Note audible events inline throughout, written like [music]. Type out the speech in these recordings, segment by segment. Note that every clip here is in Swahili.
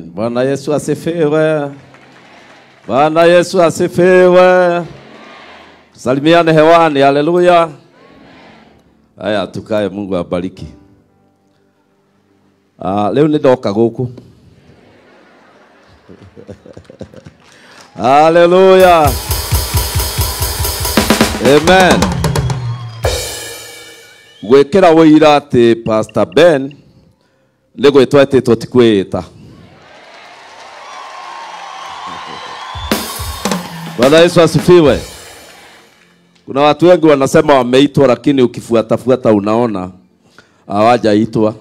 Bwana Yesu asifiwe. Bwana Yesu asifiwe. Salimiane hewani, haleluya. Haya, tukae. Mungu abariki. Ah, leo nidoka guku [laughs] haleluya. Amen. Gwikira wira ati Pastor Ben ni gwitwa etitwo Bwana Yesu asifiwe. Kuna watu wengi wanasema wameitwa, lakini ukifuatafuata unaona hawajaitwa.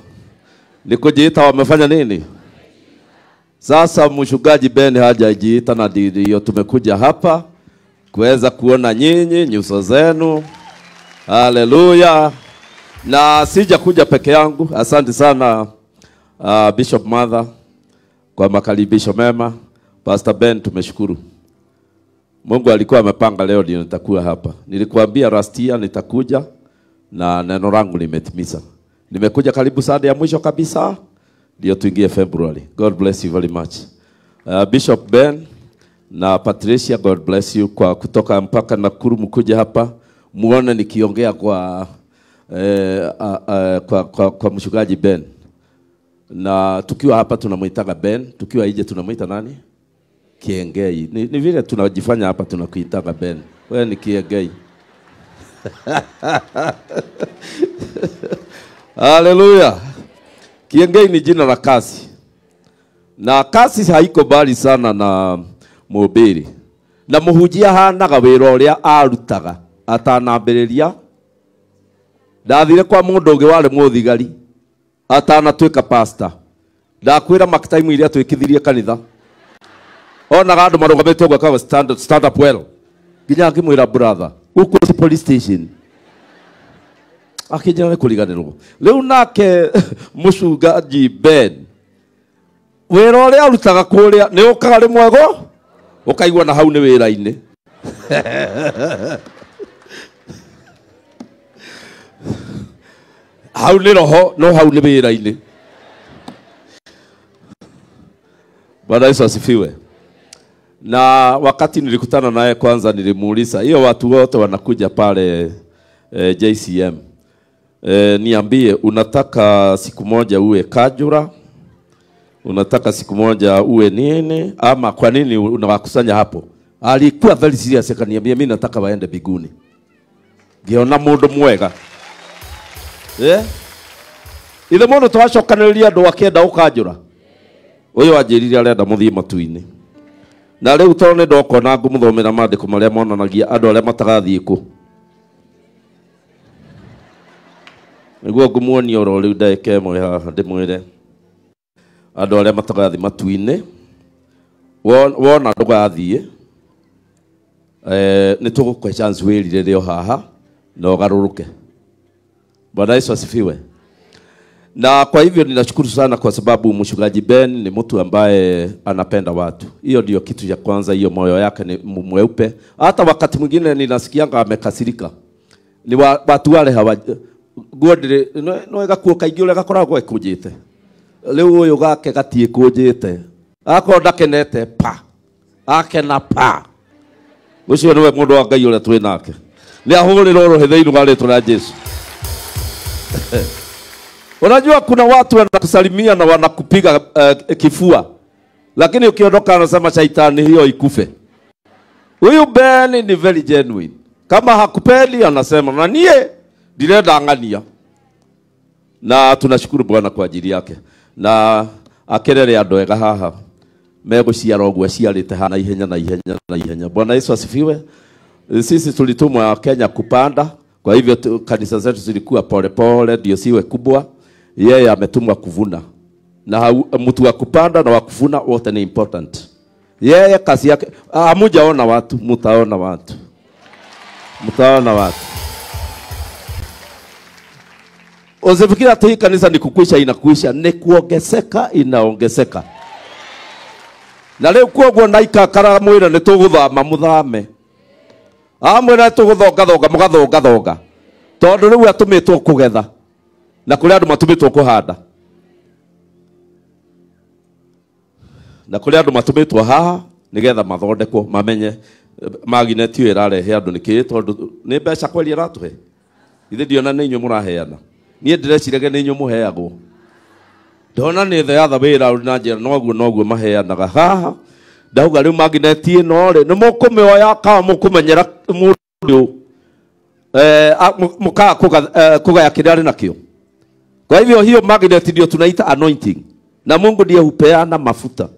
Ni kujiita wamefanya nini? Sasa mshugaji Ben hajajiita, na ndio tumekuja hapa kuweza kuona nyinyi nyuso zenu. Haleluya! Na sija kuja peke yangu. Asante sana uh, Bishop Mother kwa makaribisho mema. Pastor Ben, tumeshukuru. Mungu alikuwa amepanga leo ndio nitakuwa hapa. Nilikuambia rastia nitakuja na neno langu limetimiza. Nimekuja karibu saa ya mwisho kabisa ndio tuingie February. God bless you very much. Uh, Bishop Ben na Patricia, God bless you kwa kutoka mpaka Nakuru mkuja hapa muone nikiongea kwa, eh, uh, uh, kwa, kwa, kwa mshugaji Ben na tukiwa hapa tunamwitaga Ben, tukiwa ije tunamuita nani? kiengei. Ni, ni vile tunajifanya hapa tunakuitanga Ben, wewe ni kiengei. [laughs] Haleluya! Kiengei ni jina la kasi, na kasi haiko bali sana na mubiri na muhunjia hanaga wira uria arutaga atanambiriria ndathire kwa mundu ungi wari muthigari atanatuika pastor ndakwira maktaimu iria twikithirie kanitha onaga andu marugamite uguo akaga stand, stand up well nginya akimwira brother uku si police station akinjira nä kå riganärwo rä u nake [laughs] må cungaji ben wä ra å rä a arutaga kå rä a nä å kaga rä mwego å kaigua na hau nä wä ra-inä [laughs] hau nä roho no hau nä wä ra-inä bwana yesu asifiwe na wakati nilikutana naye kwanza nilimuuliza hiyo watu wote wanakuja pale eh, JCM eh, niambie unataka siku moja uwe Kajura, unataka siku moja uwe nini, ama kwa nini unawakusanya hapo? Alikuwa very serious, akaniambia mimi nataka waende biguni. Ngiona mundu mwega yeah? ithe mundu twacokaniriria andu wakienda ukajura uyu anjirire arenda muthii matu-ini na rä u tondå nä ndokona ngå må thomera mandä ko marä a monanagia andå arä a matagathiä kå nä guo ngå muonia oro rä u ndagä ka ä mwe haha ndä mwä re andå arä a matagathi matu-inä wona ndå gathiä eh, nä tå gå kwe wä rire rä o haha na å garå rå ke bwana yesu asifiwe na kwa hivyo ninashukuru sana kwa sababu mchungaji Ben ni mtu ambaye anapenda watu. Hiyo ndio kitu cha kwanza, hiyo moyo yake ni mweupe. Hata wakati mwingine ninasikianga amekasirika, ni wa, watu wale hawa no no ga ku nwega kuo kaingi uria gakoragwo ekunjite riu uyu gake gatie kunjite akorwo ndakenete pa Ake na pa ucio niwe mundu wa ngai uria twi nake ni ahurira uruhithe-ini wa ritwa ria jesu [laughs] Unajua kuna watu wanakusalimia na wanakupiga uh, kifua, lakini ukiondoka anasema shaitani hiyo ikufe. Huyu Ben ni very genuine. Kama hakupendi anasema na nie ndinedang'ania, na tunashukuru Bwana kwa ajili yake na akerere andå ega haha megå ciara å guo ciarä ha na ihenya na ihenya na ihenya. Bwana Yesu asifiwe. Sisi tulitumwa Kenya kupanda, kwa hivyo kanisa zetu zilikuwa polepole ndio siwe kubwa yeye ametumwa kuvuna na mtu wa kupanda na wa kuvuna wote ni important yeye kazi yake ah, amujaona watu mtaona watu mtaona watu usifikiri hata hii kanisa ni kukwisha inakuisha ni kuongezeka inaongezeka na leo u koguo naikakara mwä ra nä tå gå thama må thame amwä ah, ra nä tå gå thongathonga må na kuri andu matumitwo kuhanda na kuri andu matumitwo haha nigetha mathondekwo mamenye maginetio irarehe andu niki tondu ni mbeca kweli iratuhe ithe ndiona ni inyuĩ mũraheana niĩ ndĩreciraga nĩ inyuĩ mũheagwo ndona nĩ the other way round na njĩra noguo noguo maheanaga haha ndauga rĩu magineti ĩno rĩ nĩ mũkũmĩoya kaa mũkũmenyera mũndũ eh, mũkaga eh, kũgaya kĩrĩa arĩ nakĩo kwa hivyo hiyo magnet ndio tunaita anointing, na Mungu ndiye hupeana mafuta.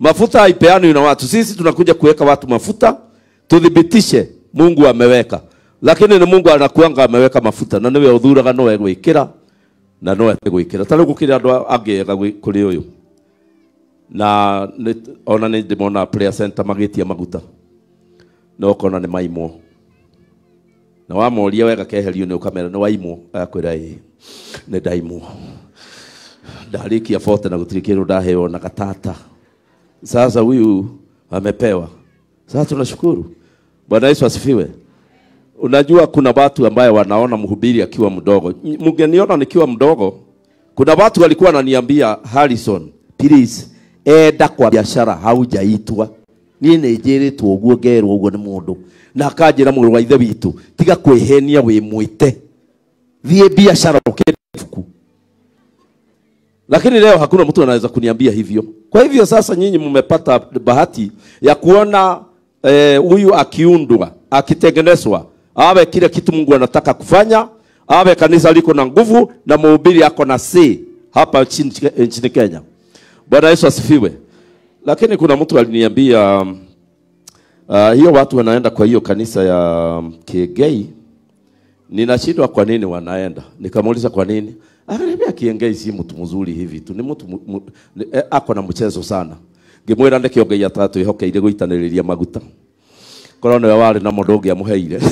Mafuta haipeanwi na watu. Sisi tunakuja kuweka watu mafuta tudhibitishe Mungu ameweka, lakini ni Mungu anakuanga ameweka mafuta na niwe uthuraga nowe ikira na nowe gwikira tari gukira andu angega kuri uyu na ona ni demona prayer center ya maguta na ukona ni maimo. na wamo wamoria wega keherio ni ukamera ni waimwo akwira ii nä ndaimwo ndarä kia bota na gå tirä kä rå ndaheo na gatata sasa wiu amepewa sasa tunashukuru bwana yesu asifiwe unajua kuna watu ambaye wanaona mhubiri akiwa mdogo mgeniona nikiwa mdogo kuna watu walikuwa wananiambia harrison please enda kwa biashara haujaitwa niä nä njä rä two å guo ngerwo å guo nä må ndå na akanjä ra må wa ithe witå tiga kwä henia wä mwä te thiä biacara lakini leo hakuna mtu anaweza kuniambia hivyo. Kwa hivyo sasa nyinyi mmepata bahati ya kuona eh, huyu e, akiundwa, akitengenezwa, awe kile kitu Mungu anataka kufanya, awe kanisa liko na nguvu na mhubiri ako na si hapa nchini Kenya. Bwana Yesu asifiwe. Lakini kuna mtu aliniambia uh, hiyo watu wanaenda kwa hiyo kanisa ya mm, Kigei, ninashindwa kwa nini wanaenda. Nikamuuliza kwa nini? akaniambia kiengei si mtu mzuri hivi tu ni mtu eh, ako na mchezo sana ngimwira ndeke ongeia tatu ihokeire guitaniriria maguta korwo niwe wari na mundu ungi amuheire [laughs]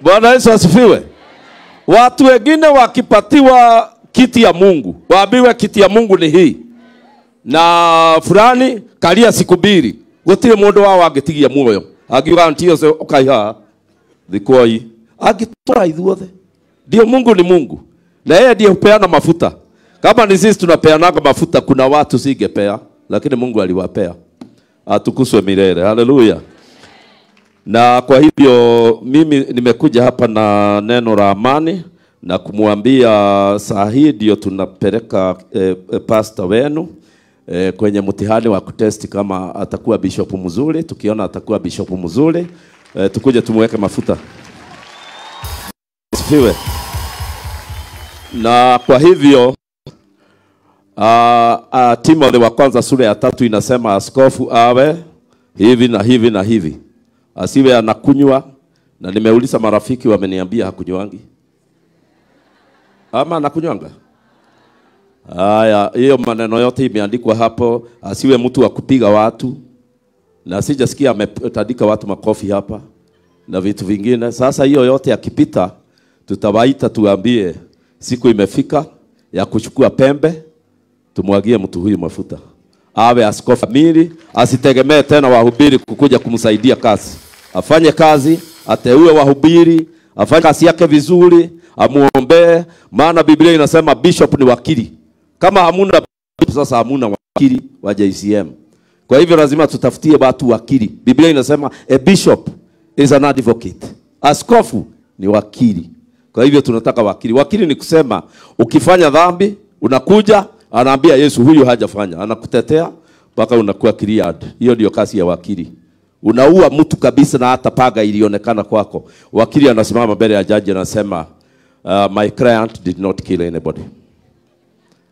Bwana Yesu asifiwe. Watu wengine wakipatiwa kiti ya Mungu, waambiwe kiti ya Mungu ni hii na fulani kalia siku mbili gutire mundu wao angitigia muoyo angiuga ntio so ukaiha thikoi angitwara ithuothe ndio mungu ni mungu na yeye ndiye hupeana mafuta kama ni sisi tunapeanaga mafuta kuna watu singepea lakini mungu aliwapea atukuswe milele haleluya na kwa hivyo mimi nimekuja hapa na neno la amani na kumwambia saa hii ndio tunapeleka eh, eh, pasta wenu e, kwenye mtihani wa kutesti kama atakuwa bishop mzuri. Tukiona atakuwa bishop mzuri e, eh, tukuje tumweke mafuta. Sifiwe. Na kwa hivyo Uh, uh, Timothy wa kwanza sura ya tatu inasema askofu awe hivi na hivi na hivi, asiwe anakunywa, na nimeuliza marafiki wameniambia hakunywangi ama anakunywanga. Aya, hiyo maneno yote imeandikwa hapo, asiwe mtu wa kupiga watu, na sijasikia ametandika watu makofi hapa na vitu vingine. Sasa hiyo yote yakipita, tutawaita tuambie siku imefika ya kuchukua pembe, tumwagie mtu huyu mafuta, awe askofu kamili, asitegemee tena wahubiri kukuja kumsaidia kazi, afanye kazi, ateue wahubiri, afanye kazi yake vizuri, amuombee, maana Biblia inasema bishop ni wakili kama hamuna sasa, hamuna wakili wa JCM. Kwa hivyo lazima tutafutie watu wakili. Biblia inasema a bishop is an advocate, askofu ni wakili. Kwa hivyo tunataka wakili. Wakili ni kusema ukifanya dhambi unakuja, anaambia Yesu, huyu hajafanya, anakutetea mpaka unakuwa cleared. Hiyo ndio kazi ya wakili. Unaua mtu kabisa, na hata paga ilionekana kwako. Wakili anasimama mbele ya jaji anasema, uh, my client did not kill anybody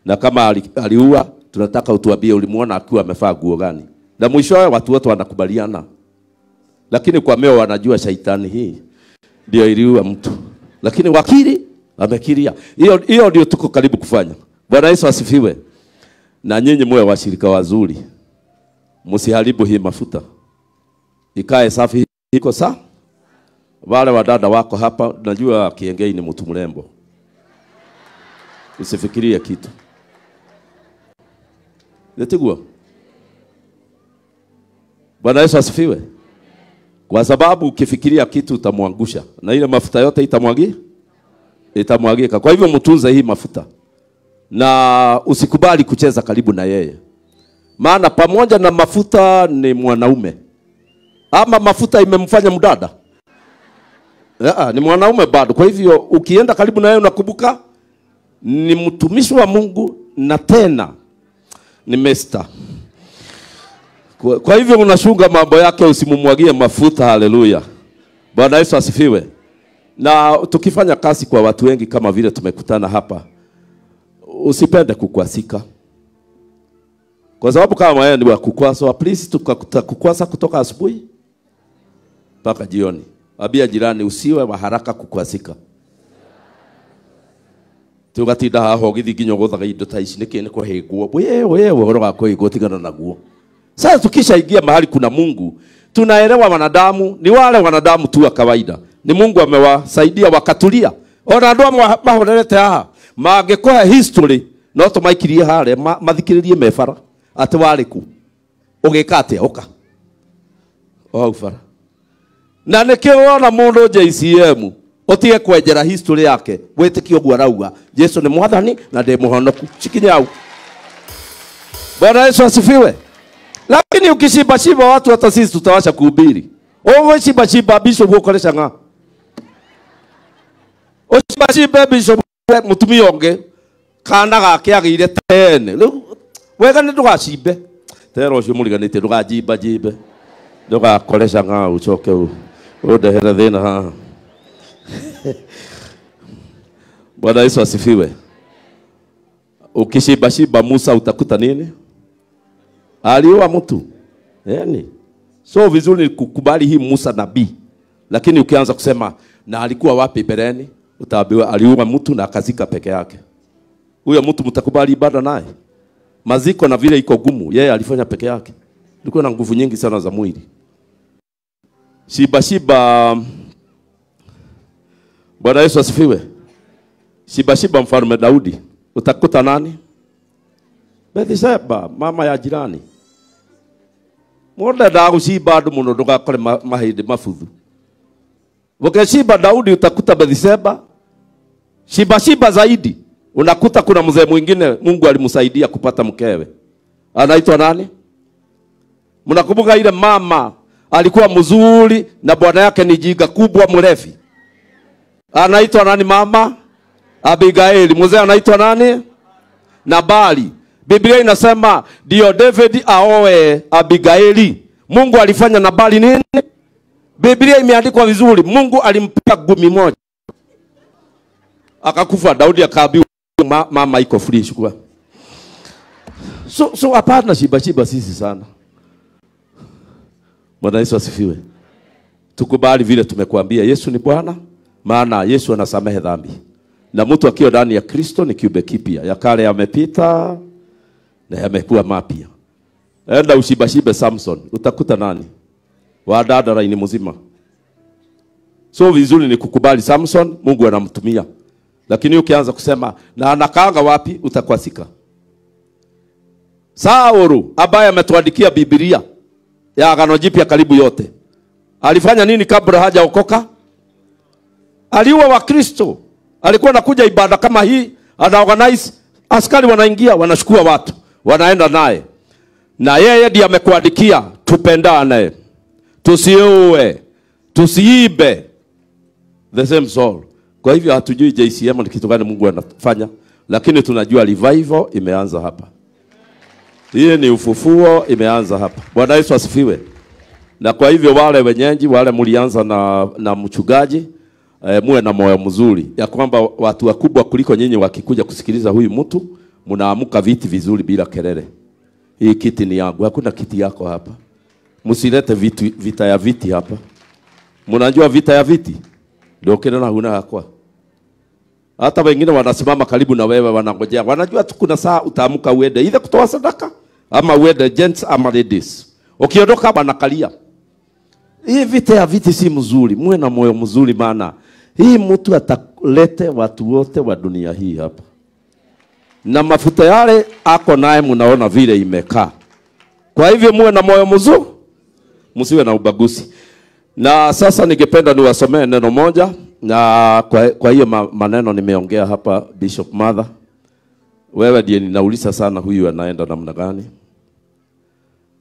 na kama aliua, tunataka utuambie ulimuona akiwa amevaa nguo gani, na mwishowe watu wote wanakubaliana, lakini kwa meo wanajua shaitani hii ndio iliua mtu, lakini wakili amekiria. Hiyo hiyo ndio tuko karibu kufanya. Bwana Yesu asifiwe. Na nyinyi muwe washirika wazuri, msiharibu hii mafuta, ikae safi, iko sawa. wale wadada wako hapa, najua Kiengei ni mtu mrembo, usifikirie kitu. Litigwa. Bwana Yesu asifiwe. Kwa sababu ukifikiria kitu utamwangusha, na ile mafuta yote itamwagi itamwagika. Kwa hivyo mtunze hii mafuta na usikubali kucheza karibu na yeye, maana pamoja na mafuta ni mwanaume. Ama mafuta imemfanya mdada? Aa, ni mwanaume bado. Kwa hivyo ukienda karibu na yeye, unakumbuka ni mtumishi wa Mungu na tena ni Mr. Kwa, kwa hivyo unashunga mambo yake, usimumwagie mafuta. Haleluya, Bwana Yesu asifiwe. Na tukifanya kazi kwa watu wengi kama vile tumekutana hapa, usipende kukwasika, kwa sababu kama yeye ni wa kukwaswa, please tukakuta kukwasa kutoka asubuhi mpaka jioni. Abia jirani, usiwe wa haraka kukwasika tugatinda haha ũgithi nginya ũgũthaga indo ta ici nĩkĩ nĩ kũhĩngwo wewe ũhoro wa kũhĩngwo tigana naguo sasa tukishaingia mahali kuna mungu tunaelewa wanadamu ni wale wanadamu tu wa kawaida ni mungu amewasaidia wakatulia ona andå amwe mahorerete haha mangä kå he history no tå maikirie harä ma, mathikä rä rie mebara atä warä ku å gä ka atä a å ka hau bara na nä kä wona må jcm utige kwenjera history yake witiki uguo arauga Jesu ni mwathani na ndi muhonoku cikinye au Bwana Yesu asifiwe. Lakini ukishiba shiba watu hata sisi tutawasha kuhubiri. Wewe shiba shiba bishop ukoresha nga. Ushiba shiba bishop mutumia onge kana gake agire tene. Wega ni ndugashimbe. Tero ucio muriganite ndugajimba jimbe. Ndugakoresha nga ucoke u. Udehere thina haha. [laughs] Bwana Yesu asifiwe. Ukishibashiba Musa utakuta nini? Aliua mtu. Yaani so vizuri kukubali hii Musa nabii, lakini ukianza kusema na alikuwa wapi bereni, utaambiwa aliua mtu na akazika peke yake. Huyo mtu mtakubali ibada naye? Maziko na vile iko gumu, yeye alifanya peke yake. Alikuwa na nguvu nyingi sana za mwili. Shibashiba shiba, Bwana Yesu asifiwe. Shibashiba mfalme Daudi, utakuta nani? Bethsaba, mama ya jirani. Mwenda da gushiba andu muno mahidi mafudhu. Woke shiba Daudi utakuta Bathsheba. Shibashiba zaidi unakuta kuna mzee mwingine Mungu alimsaidia kupata mkewe. Anaitwa nani? Mnakumbuka ile mama alikuwa mzuri na bwana yake ni jiga kubwa mrefu anaitwa nani mama Abigaili, mzee anaitwa nani? Nabali. Biblia inasema ndio David aoe Abigaili. Mungu alifanya Nabali nini? Biblia imeandikwa vizuri, Mungu alimpa gumi moja akakufa. Daudi akaambiwa ma, mama iko free, chukua. So, so hapana shiba shiba sisi sana. Bwana Yesu asifiwe. Tukubali vile tumekuambia, Yesu ni Bwana maana Yesu anasamehe dhambi, na mtu akiwa ndani ya Kristo ni kiumbe kipya, ya kale yamepita na yamekuwa mapya. Enda ushibashibe Samson, utakuta nani wadada raini mzima. So vizuri ni kukubali Samson, Mungu anamtumia, lakini ukianza kusema na anakaanga wapi, utakwasika. Sauru ambaye ametuandikia Biblia ya Agano Jipya karibu yote alifanya nini kabla hajaokoka? aliua Wakristo, alikuwa anakuja ibada kama hii, ana organize askari, wanaingia wanachukua watu, wanaenda naye, na yeye ndiye amekuandikia tupendane, tusiue, tusiibe, the same soul. Kwa hivyo hatujui JCM ni kitu gani Mungu anafanya, lakini tunajua revival imeanza hapa. Hii ni ufufuo imeanza hapa. Bwana Yesu asifiwe. Na kwa hivyo wale wenyeji wale mlianza na, na mchungaji e, muwe na moyo mzuri ya kwamba watu wakubwa kuliko nyinyi wakikuja kusikiliza huyu mtu, mnaamka viti vizuri bila kelele. Hii kiti ni yangu, hakuna kiti yako hapa. Msilete vitu, vita ya viti hapa. Mnajua vita ya viti ndio kile na huna hakwa. Hata wengine wanasimama karibu na wewe, wanangojea, wanajua tu kuna saa utaamka uende ile kutoa sadaka ama uende gents ama ladies. Ukiondoka kalia. Hii vita ya viti si mzuri, muwe na moyo mzuri maana hii mtu atalete watu wote wa dunia hii hapa, na mafuta yale ako naye, mnaona vile imekaa. Kwa hivyo muwe na moyo mzuri, msiwe na ubaguzi. Na sasa ningependa niwasomee neno moja, na kwa, kwa hiyo maneno nimeongea hapa. Bishop Mother, wewe ndiye ninauliza sana, huyu anaenda namna gani?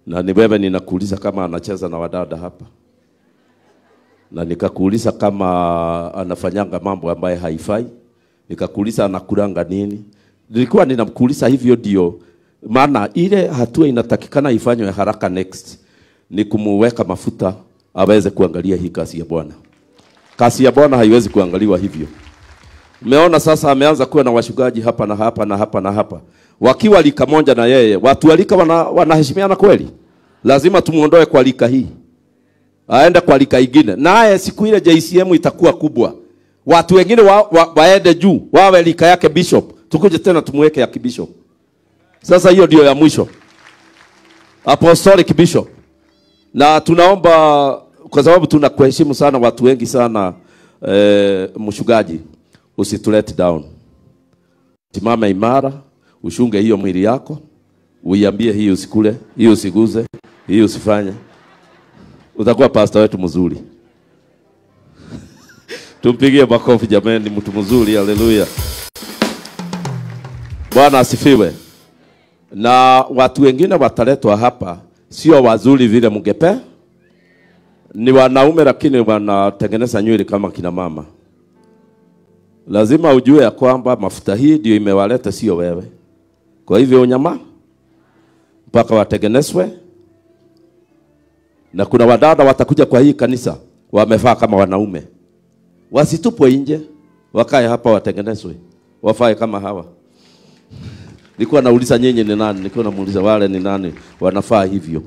Na ni wewe ninakuuliza kama anacheza na wadada hapa na nikakuuliza kama anafanyanga mambo ambayo haifai, nikakuuliza anakulanga nini. Nilikuwa ninamkuuliza hivyo ndio maana ile hatua inatakikana ifanywe haraka next ni kumuweka mafuta aweze kuangalia hii kazi ya Bwana. Kazi ya Bwana haiwezi kuangaliwa hivyo. Umeona sasa ameanza kuwa na washugaji hapa na hapa na hapa na hapa. Wakiwa lika moja na yeye, watu walika wanaheshimiana wana kweli? Lazima tumuondoe kwa lika hii aende kwa lika ingine. Naye siku ile JCM itakuwa kubwa, watu wengine wa, wa, waende juu, wawe lika yake bishop, tukuje tena tumweke ya kibishop. Sasa hiyo ndio ya mwisho apostolic bishop, na tunaomba kwa sababu tunakuheshimu sana watu wengi sana eh, mshugaji, usitulete down, simama imara, ushunge hiyo mwili yako, uiambie hii usikule, hii usiguze, hii usifanye utakuwa pasta wetu mzuri. [laughs] Tumpigie makofi jamani, mtu mzuri, haleluya. Bwana asifiwe. Na watu wengine wataletwa hapa, sio wazuri vile mngepe, ni wanaume lakini wanatengeneza nywele kama kina mama. Lazima ujue ya kwamba mafuta hii ndio imewaleta, sio wewe. Kwa hivyo unyama mpaka watengenezwe na kuna wadada watakuja kwa hii kanisa wamevaa kama wanaume, wasitupwe nje, wakae hapa, watengenezwe, wafae kama hawa. Nilikuwa nauliza nyinyi ni nani, nilikuwa namuuliza wale ni nani wanafaa hivyo,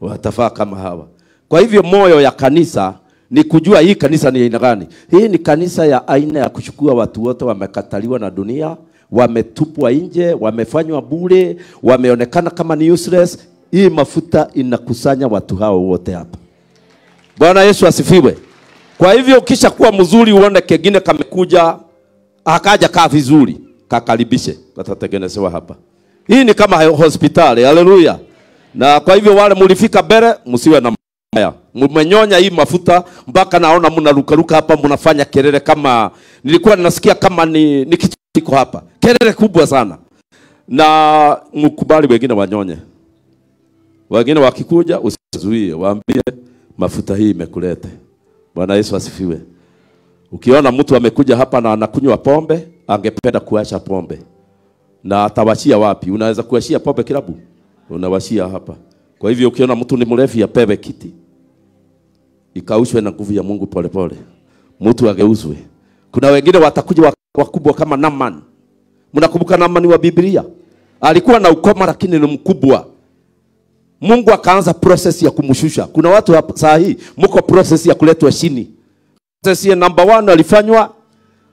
watafaa kama hawa. Kwa hivyo moyo ya kanisa ni kujua hii kanisa ni aina gani. Hii ni kanisa ya aina ya kuchukua watu wote wamekataliwa na dunia, wametupwa nje, wamefanywa bure, wameonekana kama ni useless. Hii mafuta inakusanya watu hao wote hapa. Bwana Yesu asifiwe. Kwa hivyo kisha kuwa mzuri, uone kengine kamekuja akaja kaa vizuri, kakaribishe, katatengenezewa hapa. Hii ni kama hospitali. Haleluya! Na kwa hivyo wale mulifika mbele, msiwe na mbaya, mmenyonya hii mafuta mpaka naona mnarukaruka hapa, mnafanya kelele kama nilikuwa nasikia kama ni, ni kichiko hapa, kelele kubwa sana, na mkubali wengine wanyonye. Wengine wakikuja usizuie, waambie mafuta hii imekulete. Bwana Yesu asifiwe. Ukiona mtu amekuja hapa na anakunywa pombe, angependa kuacha pombe, na atawashia wapi? Unaweza kuashia pombe kilabu, unawashia hapa. Kwa hivyo ukiona mtu ni mlevi, apewe kiti ikaushwe na nguvu ya Mungu polepole pole. Mtu ageuzwe. Kuna wengine watakuja wakubwa kama Naman. Mnakumbuka Naman wa Biblia? Alikuwa na ukoma lakini ni mkubwa. Mungu akaanza process ya kumshusha. Kuna watu hapa saa hii mko process ya kuletwa chini. Process ya number one alifanywa,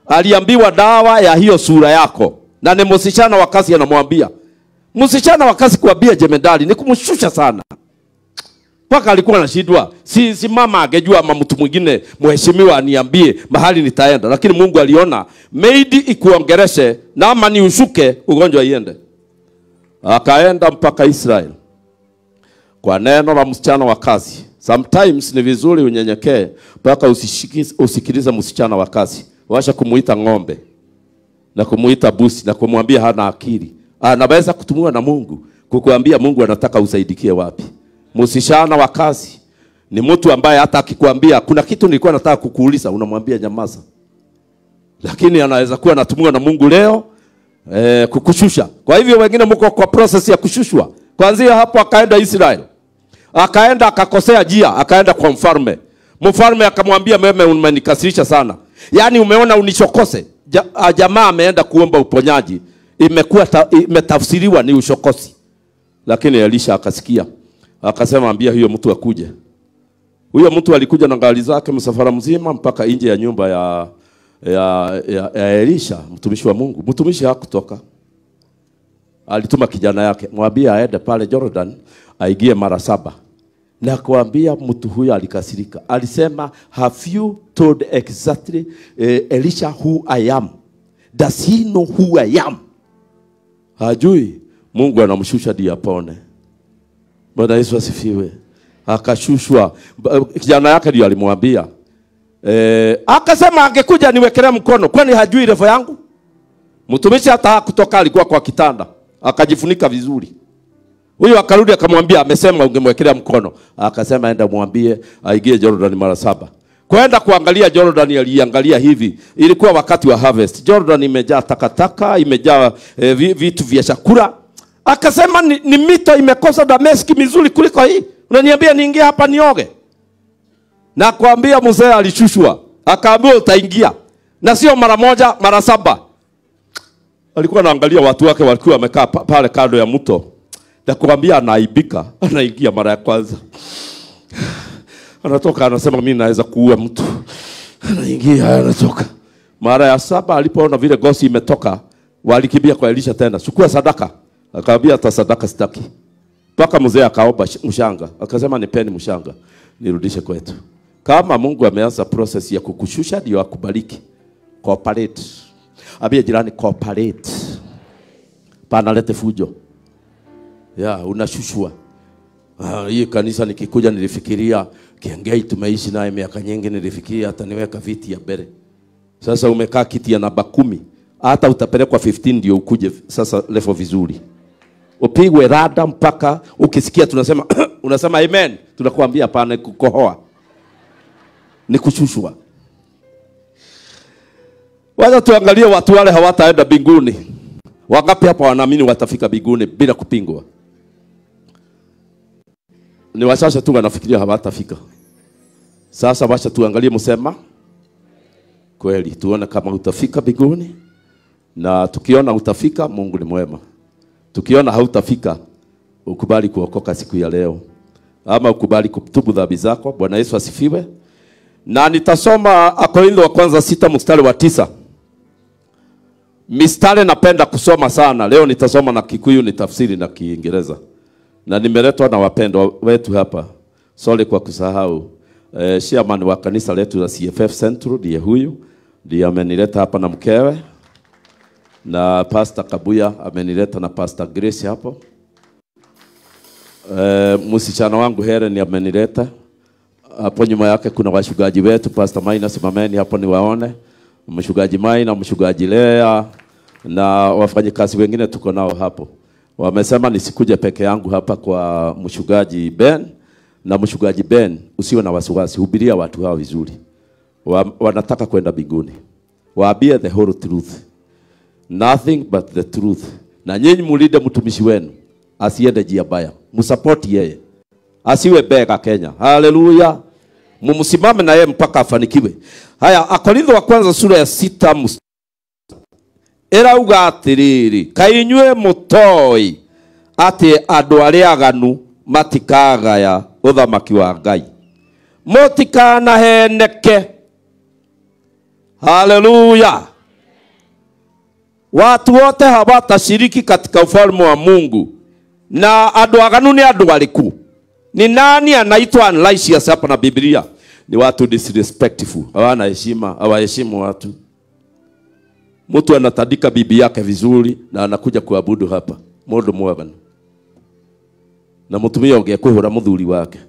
aliambiwa dawa ya hiyo sura yako, na ni msichana wa kazi anamwambia. Msichana wa kazi kuambia jemedali ni kumshusha sana, mpaka alikuwa anashindwa. Si, si mama angejua ama mtu mwingine mheshimiwa aniambie mahali nitaenda, lakini Mungu aliona maidi ikuongereshe na ama niushuke ugonjwa iende, akaenda mpaka Israeli kwa neno la msichana wa kazi. Sometimes ni vizuri unyenyekee mpaka usikilize msichana wa kazi. Washa kumuita ng'ombe na kumuita busi na kumwambia hana akili. Anaweza kutumiwa na Mungu kukuambia Mungu anataka usaidikie wapi. Msichana wa kazi ni mtu ambaye hata akikwambia kuna kitu nilikuwa nataka kukuuliza, unamwambia nyamaza, lakini anaweza kuwa anatumiwa na Mungu leo eh, kukushusha. Kwa hivyo wengine mko kwa process ya kushushwa Kwanzia hapo akaenda israel akaenda akakosea jia, akaenda kwa mfalme. Mfalme akamwambia meme, umenikasirisha sana, yaani umeona unichokose. Ja, jamaa ameenda kuomba uponyaji, imekuwa ta, imetafsiriwa ni ushokosi. Lakini Elisha akasikia, akasema ambia huyo mtu akuje. Huyo mtu alikuja na gari zake msafara mzima mpaka nje ya nyumba ya, ya, ya, ya Elisha mtumishi wa Mungu. Mtumishi hakutoka alituma kijana yake, mwambie aende pale Jordan aigie mara saba. Na kuambia mtu huyo alikasirika, alisema have you told exactly uh, Elisha who I am? Does he know who I am? Hajui. Mungu anamshusha ndiye apone. Bwana Yesu asifiwe. Akashushwa. Kijana yake ndio alimwambia eh, akasema angekuja niwekelea mkono, kwani hajui revo yangu? Mtumishi hata kutoka alikuwa kwa kitanda akajifunika vizuri. Huyo akarudi akamwambia, amesema ungemwekelea mkono. Akasema enda mwambie aigie Jordan mara saba. Kwenda kuangalia Jordan, aliangalia hivi, ilikuwa wakati wa harvest. Jordan imejaa takataka, imejaa e, vitu vya chakula. Akasema ni, ni mito imekosa dameski mizuri kuliko hii, unaniambia niingie hapa nioge? Na kuambia mzee alishushwa, akaambiwa utaingia, na sio mara moja, mara saba alikuwa anaangalia watu wake walikuwa wamekaa pale kando ya mto, nakuambia anaibika, [laughs] anaingia mara ya kwanza [sighs] anatoka anasema mimi naweza kuua mtu, [sighs] anaingia anatoka. Mara ya saba alipoona vile gosi imetoka, walikimbia kwa Elisha tena, chukua sadaka. Akaambia hata sadaka sitaki. Mpaka mzee akaomba mshanga, akasema nipeni mshanga nirudishe kwetu. Kama Mungu ameanza process ya kukushusha, ndio akubariki. Cooperate. Ambia jirani cooperate. lete fujo. Ya, unashushwa. Uh, ah, hii kanisa nikikuja nilifikiria Kiengei tumeishi naye miaka nyingi, nilifikiria hata niweka viti ya mbele. Sasa umekaa kiti ya namba kumi, hata utapelekwa 15 ndio ukuje sasa lefo vizuri, upigwe rada mpaka ukisikia tunasema [coughs] unasema amen, tunakuambia hapana, kukohoa ni kushushwa. Wacha tuangalie watu wale hawataenda mbinguni. Wangapi hapa wanaamini watafika mbinguni bila kupingwa? Ni wachache tu wanafikiria hawatafika. Sasa wacha tuangalie msema kweli, tuone kama utafika mbinguni, na tukiona utafika, Mungu ni mwema. Tukiona hautafika, ukubali kuokoka siku ya leo, ama ukubali kutubu dhambi zako. Bwana Yesu asifiwe. Na nitasoma Akorintho wa kwanza sita mstari wa tisa Mistari napenda kusoma sana. Leo nitasoma na Kikuyu, ni tafsiri na Kiingereza, na nimeletwa na wapendwa wetu hapa. Sorry kwa kusahau. Eh, shiamani wa kanisa letu la CFF Central ndiye huyu, ndiye amenileta hapa na mkewe, na Pastor Kabuya amenileta na Pastor Grace hapo. Eh, msichana wangu Helen amenileta hapo, nyuma yake kuna washugaji wetu Pastor Maina, simameni hapo niwaone mshugaji Mai na mshugaji Lea na wafanyikazi wengine tuko nao hapo. Wamesema nisikuje peke yangu hapa kwa mshugaji Ben na mshugaji Ben, usiwe na wasiwasi, hubiria watu hao vizuri. Wa, wanataka kwenda mbinguni, waambie the whole truth, nothing but the truth. Na nyinyi mulinde mtumishi wenu asiende njia mbaya, msapoti yeye, asiwe bega Kenya. Haleluya! mumsimame na yeye mpaka afanikiwe. Haya, Akorintho wa kwanza sura ya sita ĩrauga atĩrĩrĩ kaĩ inyuĩ mũtooĩ atĩ andũ aganu matikagaya ũthamaki wa ngai heneke haleluya watu wote hawatashiriki katika ufalme wa mungu na andũ aganu nĩ andũ arĩkũ ni nani anaitwa Anlicius hapa na Biblia? Ni watu disrespectful, hawana heshima, hawaheshimu watu. Mtu anatandika bibi yake vizuri na anakuja kuabudu hapa, mundu mwaganu na mutumia ũngĩekwĩhũra mũthuri wake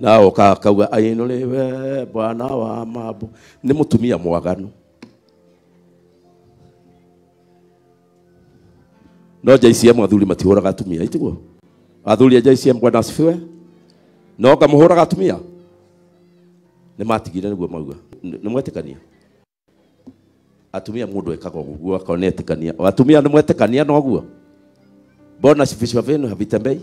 nao kakauga ainũrĩwe bwana wa mambo nĩ mũtumia mwaganu no JCM e athuri matihũraga atumia itiguo athuri a JCM e bwana asifiwe no ngamuhuraga tumia ne matigire nä guo mauga ne mwetekania atumia mundu ekaga guo akona etĩkania atumia no mwetĩkania bona sifisi wa venu havitembei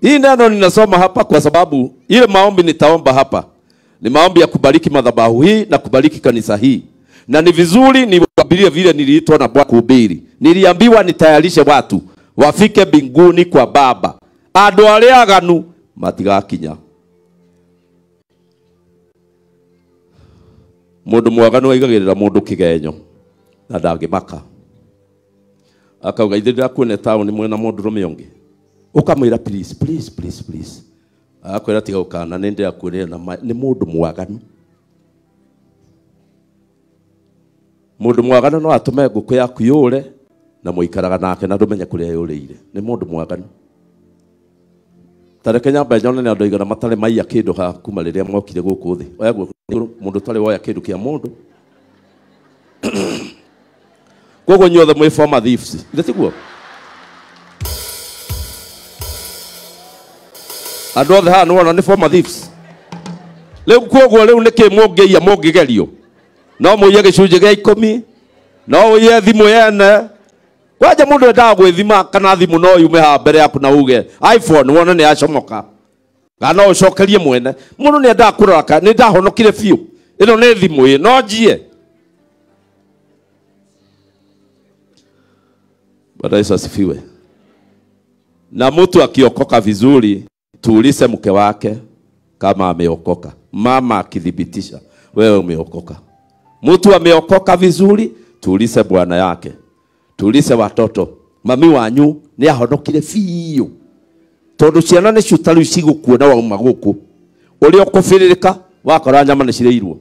hii neno ninasoma hapa kwa sababu ile maombi nitaomba hapa ni maombi ya kubariki madhabahu hii na kubariki kanisa hii na ni vizuri niwabirie vile niliitwa na bwana kuhubiri niliambiwa nitayarishe watu wafike mbinguni kwa baba andå arä a aganu matigakinya må ndå mwaganu aigagä rä ra må ndå kä genyo na ndangä maka akauga ithä ndä rakuone taå nä mwena må ndå rå mä å å kamwä ra akwä ra tiga gå kana nä ndä rakuonä na nä må ndå mwaganu må ndå mwaganu no atå me ngå kå yaku yå re na muikaraga nake na ndumenya kuria yurire ni mundu mwaganu tareke nyamba nyone ni andu igana matare ya kindu ha kuma riria mokire guku thi oya mundu tare woya kindu kia mundu [clears throat] koguo nyothe mwi former thieves ile tiguo andå the ha no wona ni former thieves le u koguo rä u nä kä mångäia mångä gerio no må ie gä cunjä gä no å ie yana waja mundu endaga gwithima kana thimu no yume ha mbere yaku na uge iphone wona ni acomoka kana ucokerie mwene mundu ni endaga kuroraka ni ndahonokire biu ino ni thimu i no njie bada Yesu asifiwe. Na mtu akiokoka vizuri, tuulize mke wake kama ameokoka. Mama akithibitisha wewe umeokoka, mtu ameokoka vizuri, tuulize bwana yake tulise watoto mami wanyu ni ahonokire biå tondå ciana nä cio tarä u cigåkuona wauma gå kå å rä a å kå bä rä rä ka wakora nyama nä cirä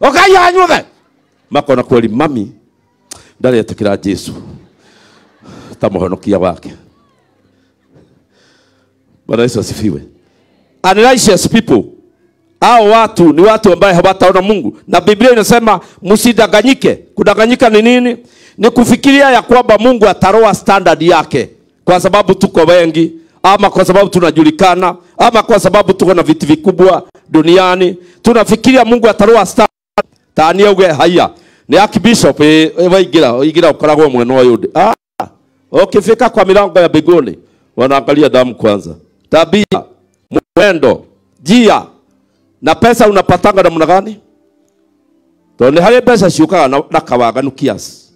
okai anyuothe makona kweli mami ndarä etä kä jesu ta må honokia wake bwana yesu asifiwe unrighteous people hao watu ni watu ambaye hawataona mungu na biblia inasema msidanganyike kudanganyika ni nini ni kufikiria ya kwamba Mungu ataroa standard yake kwa sababu tuko wengi ama kwa sababu tunajulikana ama kwa sababu tuko na viti vikubwa duniani tunafikiria Mungu ataroa standard tani uge haya ni archbishop e, e, waigira ukaragwa ukoragwo mwena uyu ah ukifika kwa milango ya bigoni wanaangalia damu kwanza tabia mwendo jia na pesa unapatanga namna gani tondå hali pesa ciåkaga na kawaga kiasi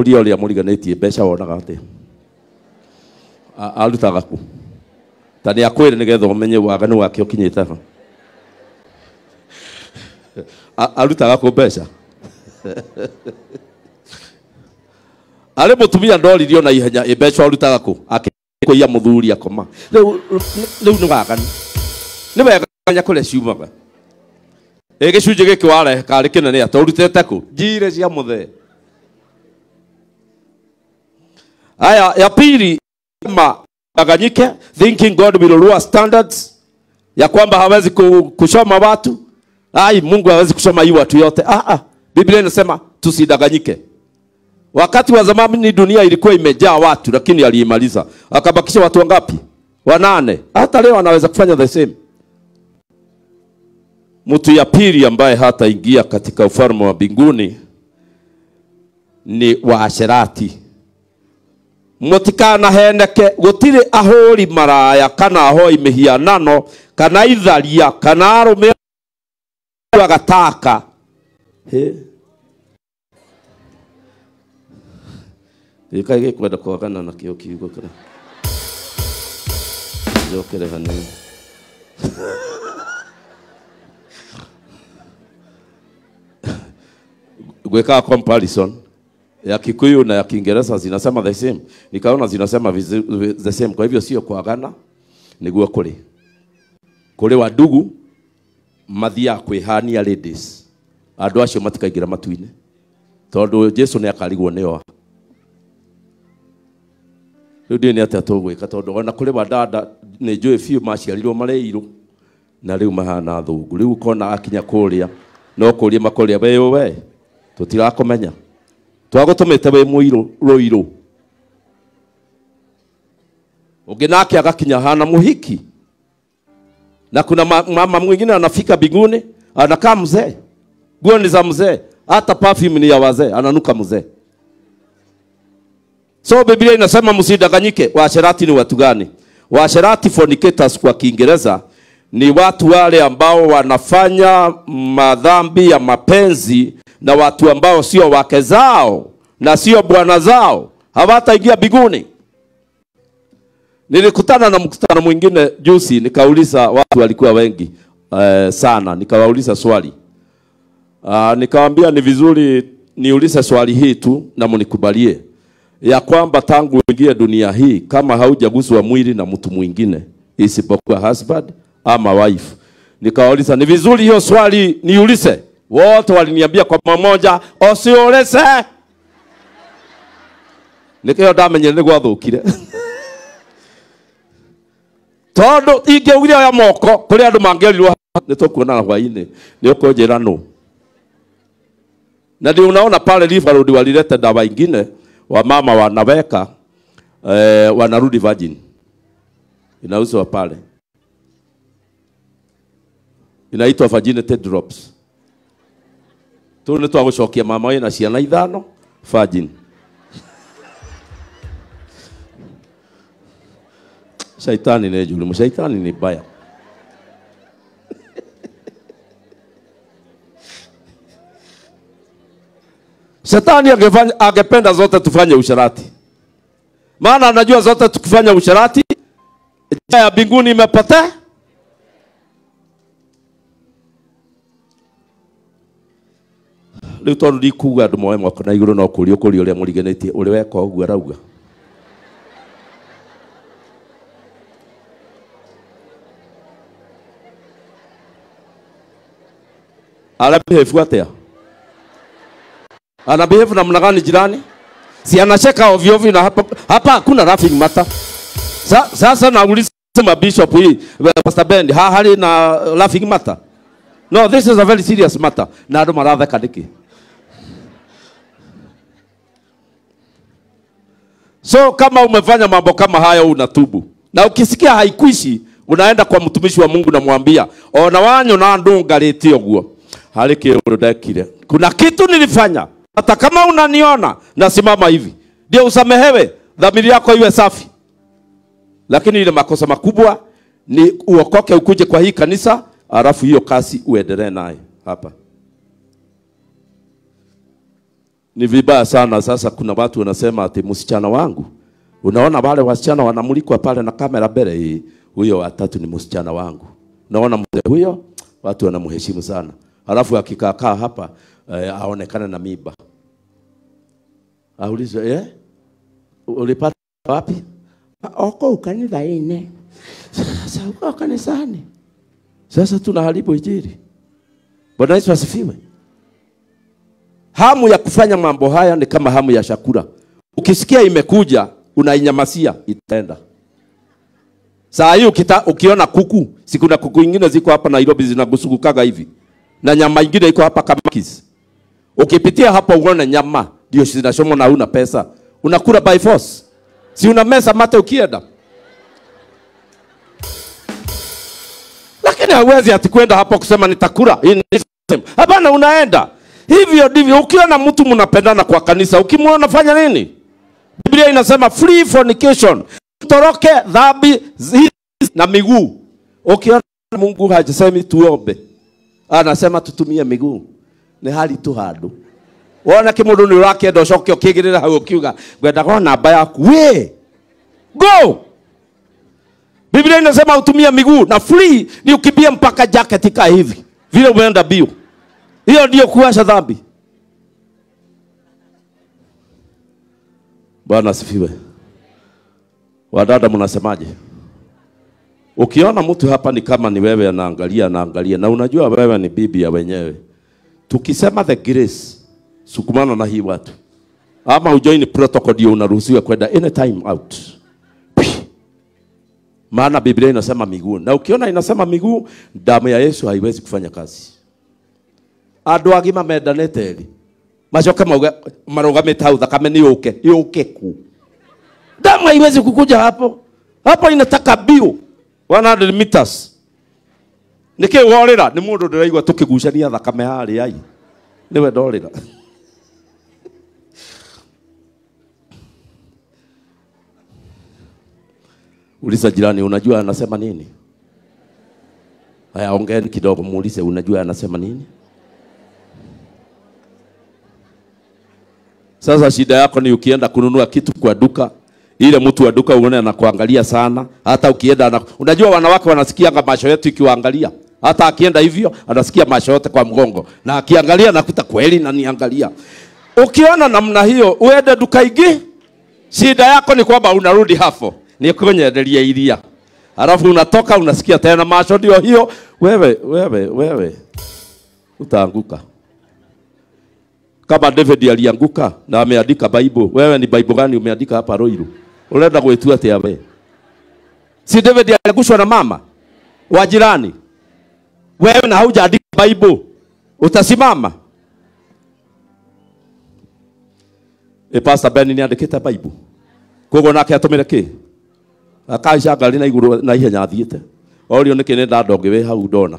uria uria muriganitie mbeca wonaga atia arutaga ku ta nä akwä nĩgetha ũmenye waganu wake ũkinyĩte ha arutaga kũ mbeca [laughs] arĩ mũtumia ndoririo na ihenya mbeca arutaga kũ akĩkũiya muthuri akoma rĩu nĩ waganu nĩ wega nya kũrĩa ciumaga ĩ gĩcunjĩ gĩkĩ wareheka arĩ kĩnene atĩ ũrutĩte kũ njirĩ cia mũthee haya ya pili danganyike thinking god will lower standards ya kwamba hawezi kushoma watu ai mungu hawezi kushoma hii watu yote ah, ah. biblia inasema tusidanganyike wakati wa zamani dunia ilikuwa imejaa watu lakini aliimaliza akabakisha watu wangapi wanane hata leo anaweza kufanya the same mtu ya pili ambaye hataingia katika ufalme wa mbinguni ni waasherati mũtikanaheneke gũtirĩ ahũri maraya kana ahoi mĩhianano kana itharia kana arũme agataka gĩkai gĩkwenda kwagana na kiugo comparison ya Kikuyu na ya Kiingereza zinasema the same, nikaona zinasema the same. Kwa hivyo sio kwagana, niguo kuri kuri wadugu mathia kwihania ladies, andu acio matikaingira matuine tondu Jesu ni akarigwo nio riu ndi ni atia tugwika tondu ona kuri wadada ni njui biu maciarirwo mareiru na riu mahana thungu riu kona akinya kuria no kuria makuria we we tutirakumenya twagutumite wi muiruiru ungi nake agakinya hana muhiki na kuna mama mwingine anafika binguni anakaa mzee nguo ni za mzee hata perfume ni ya wazee ananuka mzee so biblia inasema msidanganyike waasherati ni watu gani waasherati fornicators kwa kiingereza ni watu wale ambao wanafanya madhambi ya mapenzi na watu ambao sio wake zao na sio bwana zao hawataingia biguni Nilikutana na mkutano mwingine juzi, nikauliza watu walikuwa wengi eh, sana, nikawauliza swali ah, nikawaambia ni vizuri niulize swali hii tu na mnikubalie ya kwamba tangu uingie dunia hii, kama haujaguswa mwili na mtu mwingine isipokuwa husband ama wife, nikawauliza ni vizuri hiyo swali niulize wote waliniambia kwa mamoja osiurese nikio ndamenyire niguo athukire [laughs] tondu ingiugire oya moko kuri andu mangiorirwo nitukuonana hwaini niukunjira nu na ndio unaona pale Liverpool walileta dawa ingine wamama wanaweka eh, wanarudi virgin inauzwa pale inaitwa virginity drops tå nä twagå cokia mama wä na ciana ithano fajin shaitani nä njuri må shaitani nä mbaya shaitani angependa zote tufanye usharati, maana anajua zote tukifanya usharati, njia ya mbinguni imepotea. riu tondu ndikuga andu moe moko na iguru no kuri ukuri uria muriganitie uri weka uguo arauga ara behave atia ana behave namna gani jirani si anacheka ovyo ovyo na hapa hapa hakuna laughing matter Sa, sasa nauliza mabishop hii pastor bend ha hali na laughing mata no this is a very serious matter na andu maratheka niki So kama umefanya mambo kama hayo unatubu, na ukisikia haikwishi unaenda kwa mtumishi wa Mungu namwambia ona wanyo na ndungarĩte ũguo harĩ kĩũndũ ndekire, kuna kitu nilifanya. Hata kama unaniona nasimama hivi, ndio usamehewe, dhamiri yako iwe safi. Lakini ile makosa makubwa ni uokoke, ukuje kwa hii kanisa, alafu hiyo kasi uendelee naye hapa. ni vibaya sana. Sasa kuna watu wanasema ati msichana wangu, unaona wale wasichana wanamulikwa pale na kamera mbele hii, huyo watatu ni msichana wangu. Unaona mzee huyo, watu wanamheshimu sana, alafu akikakaa hapa eh, aonekane na miba, aulizwe eh, ulipata wapi? Oko ukanitha ine. Sasa uko kanisani. Sasa tunaharibu injili. Bwana Yesu asifiwe. Hamu ya kufanya mambo haya ni kama hamu ya chakula. Ukisikia imekuja unainyamasia, itaenda. Saa hii ukita, ukiona kuku, si kuna kuku ingine ziko hapa Nairobi zinagusukukaga hivi na nyama ingine iko hapa Kamakis. Ukipitia hapa uone nyama ndio zinachomwa na una pesa, unakula by force, si una mesa mate ukienda lakini hauwezi atikwenda hapo kusema nitakula. Hapana, unaenda Hivyo ndivyo ukiona mtu mnapendana kwa kanisa, ukimwona fanya nini? Biblia inasema flee fornication, toroke dhambi na miguu. Ukiona Mungu hajasemi tuombe, anasema tutumie miguu, ni hali tu handu wona kä ni ndå nä å rakenda å coke å kä hau å kiuga namba yaku we go biblia inasema utumie miguu na free ni ukibia mpaka jacket kaa hivi vile umeenda bio hiyo ndio kuwasha dhambi. Bwana asifiwe. Wadada, mnasemaje? Ukiona mtu hapa ni kama ni wewe, anaangalia anaangalia, na unajua wewe ni bibi ya wenyewe. Tukisema the grace, sukumana na hii watu, ama ujoin protocol, ndio unaruhusiwa kwenda anytime out, maana Biblia inasema miguu, na ukiona inasema miguu, damu ya Yesu haiwezi kufanya kazi andå agima mendanäte ri macoke mauge marũgamĩte hau thakame nĩ yũke yũke ku damu haiwezi kukuja hapo hapo inataka biu 100 meters nĩkĩ worĩra nĩ mũndũ ndĩraigua tũkĩgucania thakame harĩ ai nĩwe ndorĩra uliza jirani unajua anasema nini aya ongeni kidogo muulize unajua anasema nini Sasa shida yako ni ukienda kununua kitu kwa duka, ile mtu wa duka uone anakuangalia sana, hata ukienda anaku... unajua wanawake wanasikia kama macho yetu ikiwaangalia hata akienda hivyo anasikia macho yote kwa mgongo, na akiangalia nakuta kweli naniangalia. Ukiona namna hiyo, uende duka igi, shida yako ni kwamba unarudi hapo ni nikunyenderia iria, alafu unatoka unasikia tena macho ndio hiyo. Wewe wewe wewe utaanguka. Kama David alianguka na ameandika Bible, wewe ni Bible gani umeandika hapa Roiru? Unaenda kuitua tia wewe. Si David aliangushwa na mama wa jirani. Wewe na haujaandika Bible, utasimama? E, Pastor Ben ni andikite Bible. Kogo nake atumire ki? Akaisha ngari na iguru na ihenya athiite. Orio niki ni ndandongi we hau ndona.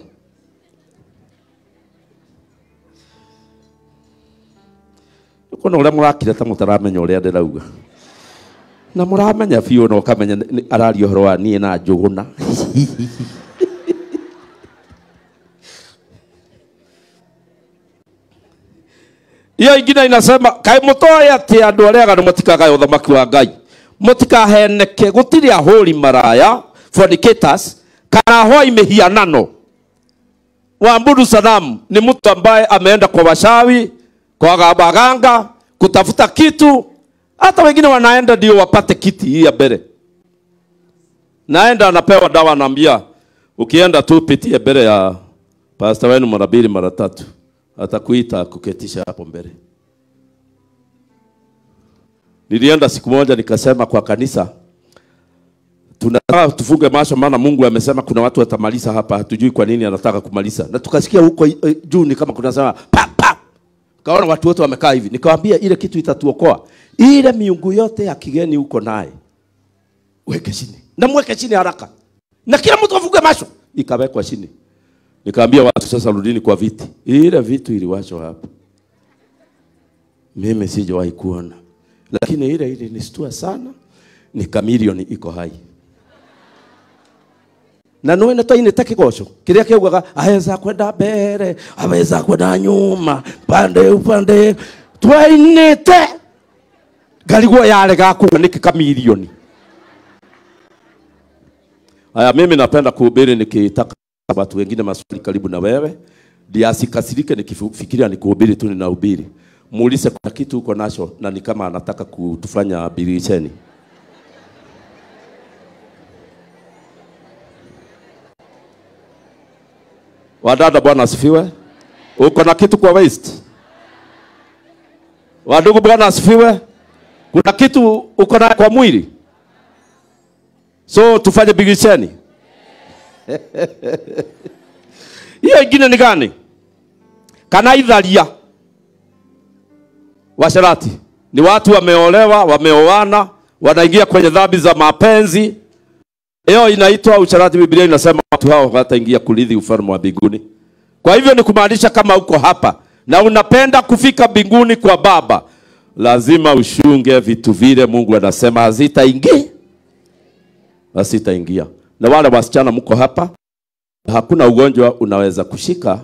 kuna uria murakire ta mutaramenya uria ndirauga na muramenya biu na kamenya araria uhoro wa nie na njuguna [laughs] iyo ingine inasema kai mutoe ati andu aria aganu mutikagae uthamaki wa ngai mutikaheneke gutiri ahuri maraya fornicators kana hoi mihianano waabudu sanamu ni mtu ambaye ameenda kwa washawi kwagabaganga kutafuta kitu hata wengine wanaenda ndio wapate kiti hii ya mbele naenda anapewa dawa anaambia ukienda tu pitie mbele ya pasta wenu mara mbili mara tatu atakuita kuketisha hapo mbele nilienda siku moja nikasema kwa kanisa tunataka tufunge macho maana mungu amesema kuna watu watamaliza hapa hatujui kwa nini anataka kumaliza na tukasikia huko eh, juu ni kama kunasema kaona watu wote wamekaa hivi, nikawambia ile kitu itatuokoa, ile miungu yote ya kigeni huko naye weke chini na mweke chini haraka, na kila mtu afungue macho. Ikawekwa chini, nikaambia watu sasa, rudini kwa viti. Ile vitu iliwachwa hapo, mimi sijawahi kuona, lakini ile ilinishtua sana. Ni kamilioni iko hai na no ä twainä te kä goco kä rä a kä augaga aweza kwenda mbere aweza kwenda nyuma pande upande twainä te ngarigwo yarega kuga nä kä kamirioni aya mimi napenda kuhubiri nikitaka watu wengine maswali karibu na wewe diasikasirike nikifikiria nikuhubiri tu ninahubiri muulize kuna kitu uko nacho na ni kama anataka kutufanya bilisheni Wadada, Bwana asifiwe. Uko na kitu kwa waist? Wadugu, Bwana asifiwe. Kuna kitu uko na kwa mwili, so tufanye bigisheni [laughs] hiyo ingine ni gani? Kana washerati ni watu wameolewa, wameoana, wanaingia kwenye dhambi za mapenzi. Hiyo inaitwa usherati. Biblia inasema watu hao wataingia kurithi ufalme wa mbinguni. Kwa hivyo ni kumaanisha kama uko hapa na unapenda kufika mbinguni kwa Baba, lazima ushunge vitu vile Mungu anasema hazitaingia, hazitaingia. Na wale wasichana mko hapa, hakuna ugonjwa unaweza kushika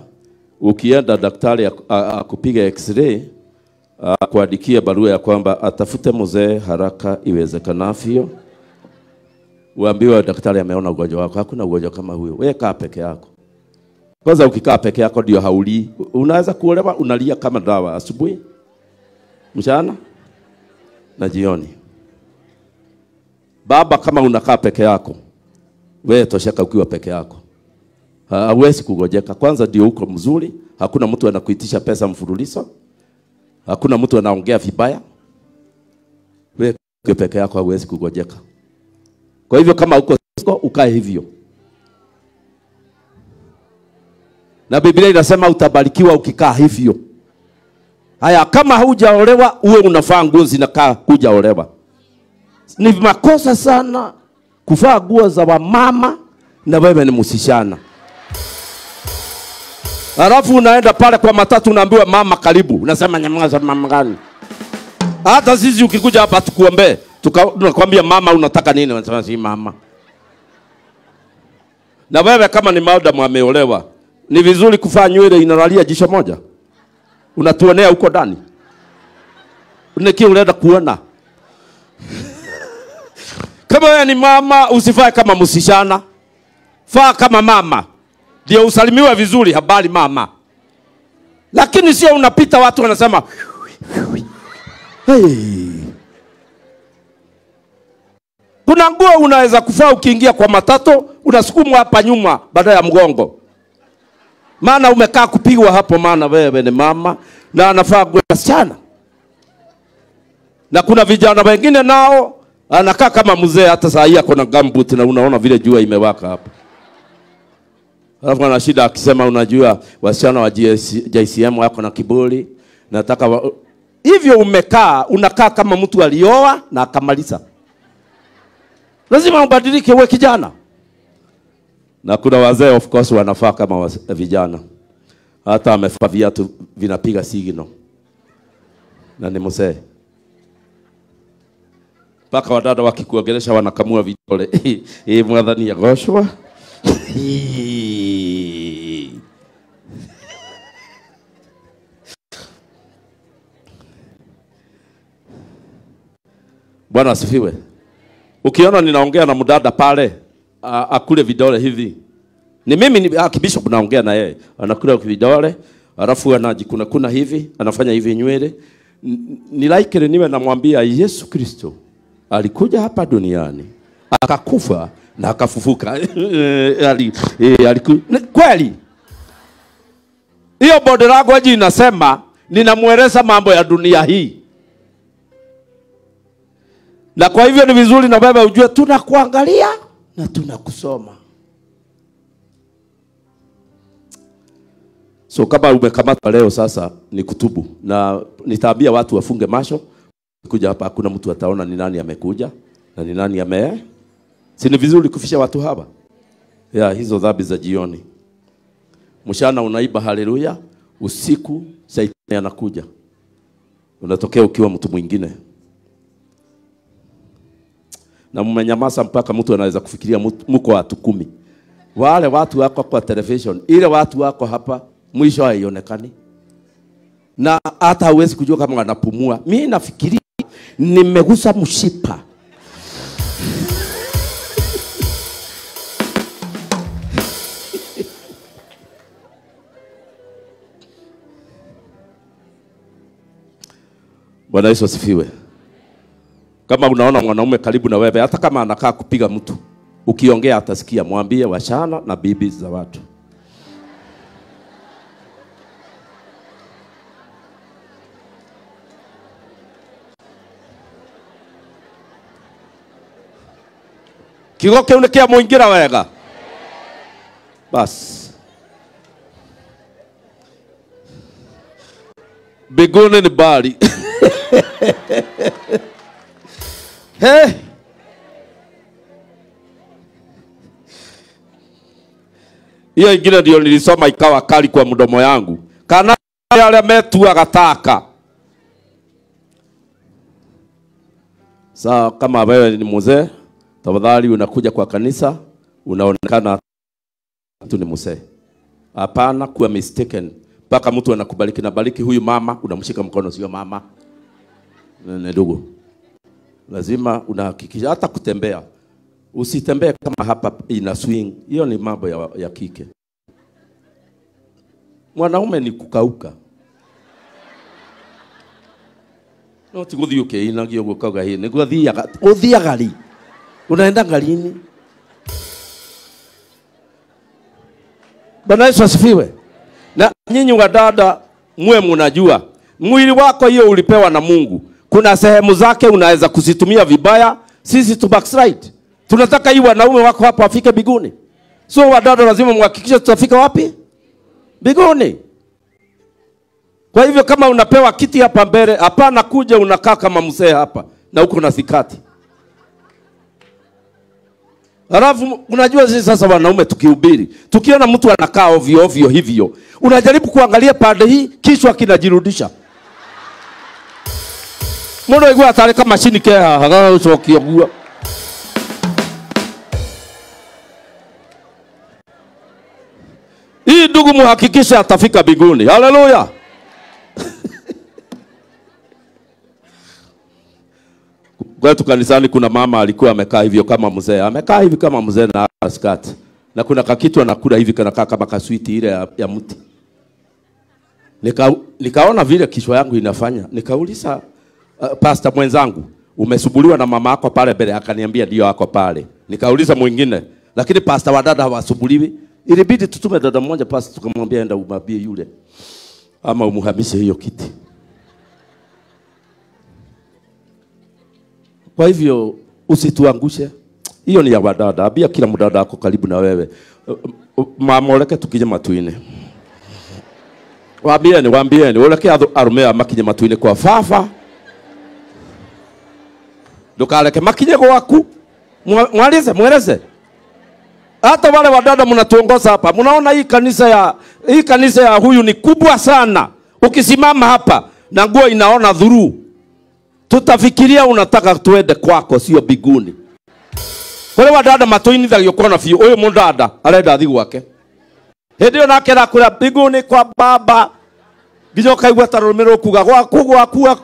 ukienda daktari akupiga x-ray akuandikie barua ya kwamba atafute mzee haraka iwezekanavyo uambiwe daktari ameona ugonjwa wako. Hakuna ugonjwa kama huyo, wewe kaa peke yako. Kwanza ukikaa peke yako ndio haulii. Unaweza kuolewa unalia kama dawa asubuhi, mchana na jioni. Baba, kama unakaa peke yako, wewe tosheka ukiwa peke yako, hauwezi kugojeka. Kwanza ndio uko mzuri, hakuna mtu anakuitisha pesa mfululizo, hakuna mtu anaongea vibaya. Wewe peke yako hauwezi kugojeka. Kwa hivyo kama uko Cisco ukae hivyo, na Biblia inasema utabarikiwa ukikaa hivyo. Haya, kama hujaolewa uwe unavaa nguo zinakaa kujaolewa. Ni makosa sana kuvaa nguo za wamama na wewe ni msichana. alafu unaenda pale kwa matatu unaambiwa mama karibu, unasema nyamaza, mama gani? Hata sisi ukikuja hapa tukuombee tunakwambia mama, unataka nini? Wanasema si mama. Na wewe kama ni madamu ameolewa, ni vizuri kufaa nywele inalalia jisho moja, unatuonea huko ndani, nikia unaenda kuona [laughs] kama wewe ni mama, usifae kama msichana faa kama mama ndio usalimiwe vizuri, habari mama. Lakini sio unapita, watu wanasema [laughs] hey. Kuna nguo unaweza kufaa ukiingia kwa matato, unasukumwa hapa nyuma badala ya mgongo, maana umekaa kupigwa hapo, maana wewe ni mama na anafaa nguo wasichana. Na kuna vijana wengine nao anakaa kama mzee, hata saa hii ako na gumboot na unaona vile jua imewaka hapo alafu ana shida akisema, unajua wasichana wa JCM wako na kiburi, nataka wa... hivyo umekaa unakaa kama mtu alioa na akamaliza lazima ubadilike, uwe kijana. Na kuna wazee of course wanafaa kama vijana, hata amefaa viatu vinapiga signo na ni mzee mpaka wadada wakikuogelesha wanakamua vidole [laughs] hii mwadhani goshwa [laughs] Bwana asifiwe. Ukiona ninaongea na mdada pale akule vidole hivi, ni mimi ni ah, naongea na yeye, anakula vidole alafu anajikuna kuna hivi, anafanya hivi nywele. Ni like niwe namwambia Yesu Kristo alikuja hapa duniani akakufa na akafufuka. [laughs] ali, e, aliku... Kweli hiyo bodi langu inasema, ninamweleza mambo ya dunia hii na kwa hivyo ni vizuri na baba ujue tunakuangalia na tunakusoma. So kama umekamatwa leo sasa ni kutubu, na nitaambia watu wafunge macho. Kuja hapa hakuna mtu ataona ni nani amekuja na ni nani ame. Si ni vizuri kufisha watu hapa ya yeah, hizo dhambi za jioni. mshana unaiba haleluya, usiku saitani anakuja, unatokea ukiwa mtu mwingine na mmenyamaza mpaka mtu anaweza kufikiria mko watu kumi. Wale watu wako kwa television, ile watu wako hapa mwisho haionekani, na hata hawezi kujua kama wanapumua. Mi nafikiri nimegusa mshipa [laughs] Bwana Yesu asifiwe. Kama unaona mwanaume karibu na wewe, hata kama anakaa kupiga mtu, ukiongea atasikia, mwambie washana na bibi za watu. kiugo kiu ni kia muingira wega basi mbinguni ni mbali [laughs] Hey. Eh? hiyo ingine ndio nilisoma ikawa kali kwa mdomo yangu kana yale metuaga taka saa kama wewe ni mzee tafadhali unakuja kwa kanisa unaonekana tu ni mzee hapana kuwa mistaken mpaka mtu anakubariki na bariki huyu mama unamshika mkono sio mama ndugu lazima unahakikisha hata kutembea, usitembee kama hapa ina swing. Hiyo ni mambo ya, ya kike. Mwanaume ni kukauka no ti guthii ukiina gio gukauga hi niguthiaga uthiaga ri unaenda ngarini Bwana Yesu asifiwe. Na nyinyi wadada, mwe munajua mwili wako hiyo ulipewa na Mungu kuna sehemu zake unaweza kuzitumia vibaya. Sisi tu backslide, tunataka hii wanaume wako hapa wafike biguni, sio wadada. Lazima muhakikishe tutafika wapi? Biguni. Kwa hivyo kama unapewa kiti hapa mbele, hapana kuja unakaa kama mzee hapa na huko na sikati. Alafu unajua sisi sasa wanaume tukihubiri, tukiona mtu anakaa ovyo ovyo hivyo, unajaribu kuangalia pande hii, kichwa kinajirudisha må ndå aiguaga tarä ka macini kehahaga gå cokia å guo hii ndugu muhakikishe atafika mbinguni haleluya kwetu [laughs] kanisani kuna mama alikuwa amekaa hivyo kama mzee amekaa hivi kama mzee na askat na kuna kakitu anakula hivi kanakaa kama kaswiti ile ya, ya mti nika, nikaona vile kishwa yangu inafanya nikauliza uh, pastor mwenzangu, umesubuliwa na mama yako pale mbele? Akaniambia ndio, ako pale. Nikauliza mwingine, lakini pasta wa dada hawasubuliwi. Ilibidi tutume dada mmoja pasta, tukamwambia enda umwambie yule ama umuhamishe hiyo kiti. Kwa hivyo usituangushe, hiyo ni ya wadada. Abia kila mdada ako karibu na wewe, eh, mamoleke tukije matuine wambieni, wambieni, uleke arumea amakinye matuine kwa fafa ndukareke makinye gwaku mwalize mweleze hata wale wadada mnatuongoza hapa mnaona hii kanisa ya hii kanisa ya huyu ni kubwa sana ukisimama hapa na nguo inaona dhuruu tutafikiria unataka tuende kwako sio biguni kuri wadada matuinithagio kona biå å yå arenda thi gwake hä ndä nake rakå rä kwa baba nginya å ta rå mä kuga gwaku gwakua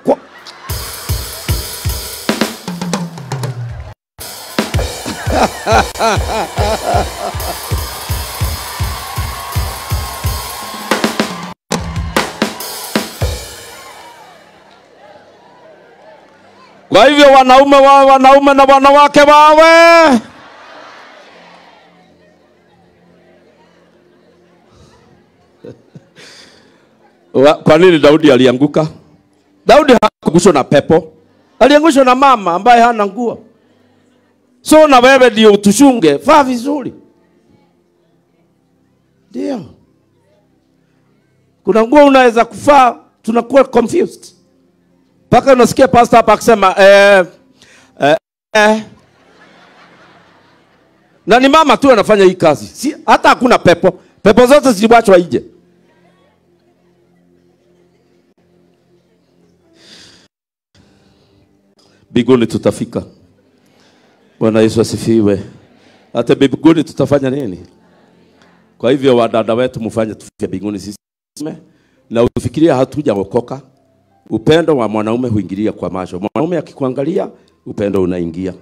[laughs] Kwa hivyo wanaume wa wanaume na wanawake wawe [laughs] Kwa nini Daudi alianguka? Daudi hakuguswa na pepo, aliangushwa na mama ambaye hana nguo so na wewe ndio utushunge. Vaa vizuri, ndio kuna nguo unaweza kuvaa, tunakuwa confused mpaka unasikia pastor hapa akisema eh, eh, eh. na ni mama tu anafanya hii kazi, si hata hakuna pepo, pepo zote ziliwachwa ije. Biguni tutafika. Bwana Yesu asifiwe. Hata mbinguni tutafanya nini? Kwa hivyo wadada wetu, mfanye tufike mbinguni sisi, na ufikiria hatujaokoka. Upendo wa mwanaume huingilia kwa macho. Mwanaume akikuangalia, upendo unaingia,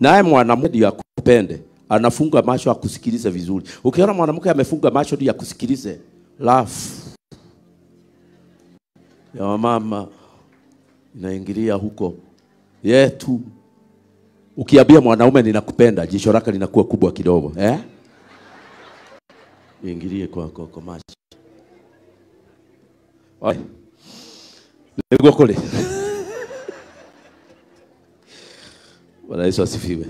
naye mwanamke ndiye akupende, anafunga macho akusikilize vizuri. Ukiona mwanamke amefunga macho ndiye akusikilize. Lafu ya mama inaingilia huko yetu Ukiambia mwanaume ninakupenda, jicho lake linakuwa kubwa kidogo eh? Ingilie kwa kwa, kwa macho Oi. Lego kule. Bwana Yesu asifiwe.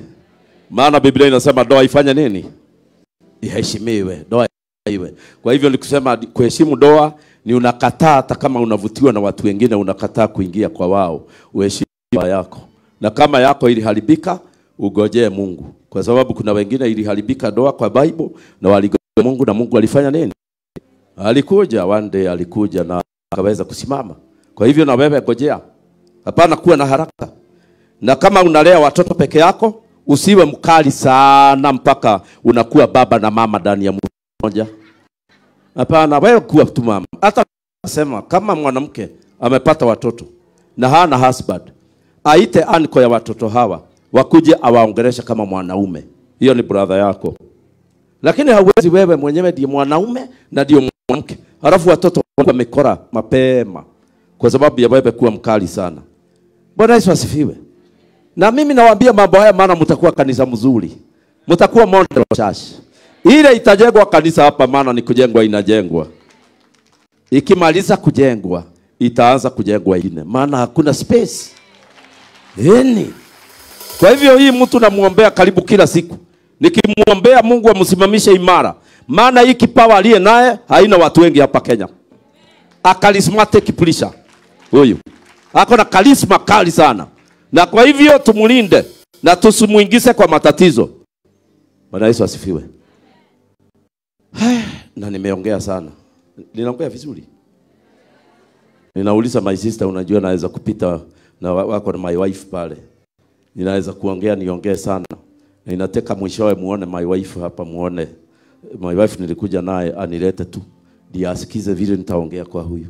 Maana Biblia inasema doa ifanye nini? Iheshimiwe. Doa iwe. Kwa hivyo nikusema kuheshimu doa ni unakataa hata kama unavutiwa na watu wengine, unakataa kuingia kwa wao. Uheshimu yako na kama yako iliharibika ugojee Mungu, kwa sababu kuna wengine iliharibika ndoa kwa Bible na waligojea Mungu, na Mungu alifanya nini? Alikuja one day, alikuja na akaweza kusimama. Kwa hivyo na wewe gojea, hapana kuwa na haraka. Na kama unalea watoto peke yako, usiwe mkali sana mpaka unakuwa baba na mama ndani ya mmoja. Hapana, wewe kuwa tu mama. Hata sema kama mwanamke amepata watoto na hana husband, aite anko ya watoto hawa wakuje awaongeleshe kama mwanaume. Hiyo ni brother yako, lakini hauwezi wewe mwenyewe ndiye mwanaume na ndio mwanamke, halafu watoto wamekora mapema kwa sababu ya wewe kuwa mkali sana. Bwana Yesu asifiwe. Na mimi nawaambia mambo haya, maana mtakuwa kanisa mzuri, mtakuwa model church. Ile itajengwa kanisa hapa, maana ni kujengwa inajengwa. Ikimaliza kujengwa, itaanza kujengwa ingine, maana hakuna space. Yaani, kwa hivyo hii mtu namwombea karibu kila siku, nikimwombea Mungu amsimamishe imara, maana hii kipawa aliye naye haina watu wengi hapa Kenya. A charismatic preacher huyu ako na karisma kali sana, na kwa hivyo tumulinde na tusimuingize kwa matatizo. Bwana Yesu asifiwe. Na nimeongea sana, ninaongea vizuri? Ninauliza my sister, unajua naweza kupita na wako na my wife pale, ninaweza kuongea niongee sana, na inateka mwishowe muone my wife hapa, muone my wife nilikuja naye anilete tu ndiye asikize vile nitaongea kwa huyu,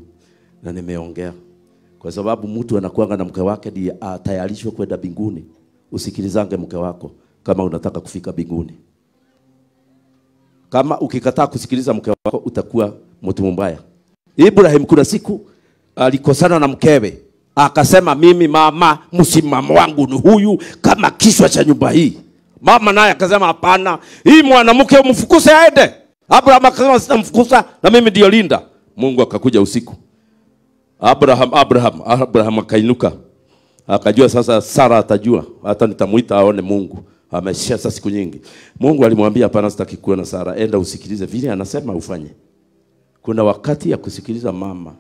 na nimeongea kwa sababu mtu anakuanga na mke wake ndiye atayarishwe kwenda binguni. Usikilizange mke wako kama unataka kufika binguni. Kama ukikataa kusikiliza mke wako utakuwa mtu mbaya. Ibrahim kuna siku alikosana na mkewe akasema mimi mama, msimamo wangu ni huyu kama kichwa cha nyumba hii. Mama naye akasema hapana, hii mwanamke umfukuze aende. Abraham akasema sitamfukuza, na mimi ndio linda. Mungu akakuja usiku. Abraham, Abraham, Abraham akainuka akajua sasa Sara atajua hata nitamuita aone Mungu ameshia sasa siku nyingi. Mungu alimwambia hapana, sitaki kuwa na Sara, enda usikilize vile anasema ufanye. Kuna wakati ya kusikiliza mama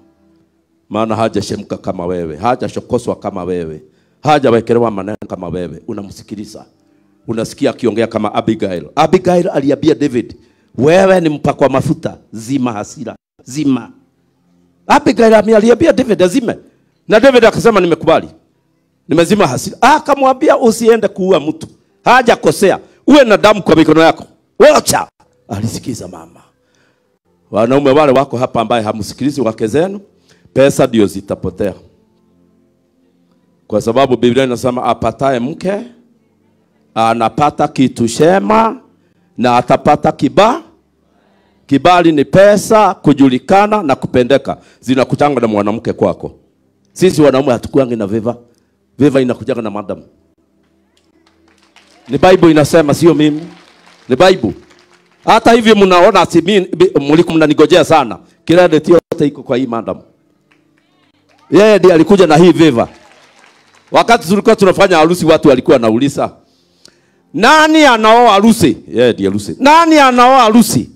maana hajashemka kama wewe, hajashokoswa kama wewe, hajawekelewa maneno kama wewe. Unamsikiliza, unasikia akiongea kama Abigail. Abigail aliambia David, wewe ni mpakwa mafuta, zima hasira, zima. Abigail aliambia David azime, na David akasema nimekubali, nimezima hasira. Akamwambia usiende kuua mtu, hajakosea, uwe na damu kwa mikono yako. Wacha alisikiza mama. Wanaume wale wako hapa ambaye hamsikilizi wake zenu, pesa ndio zitapotea, kwa sababu Biblia inasema apataye mke anapata kitu chema na atapata kiba. Kibali ni pesa, kujulikana na kupendeka, zinakutanga na mwanamke kwako. Sisi wanaume hatukuangi na veva, veva inakujanga na madam. Ni Bible inasema, sio mimi, ni Bible. Hata hivyo mnaona, si mimi, mliku mnanigojea sana, kila detio yote iko kwa hii madam. Yeye ndiye alikuja na hii veva. Wakati tulikuwa tunafanya harusi, watu walikuwa wanauliza nani anaoa harusi? Yeye ndiye harusi. Nani anaoa harusi?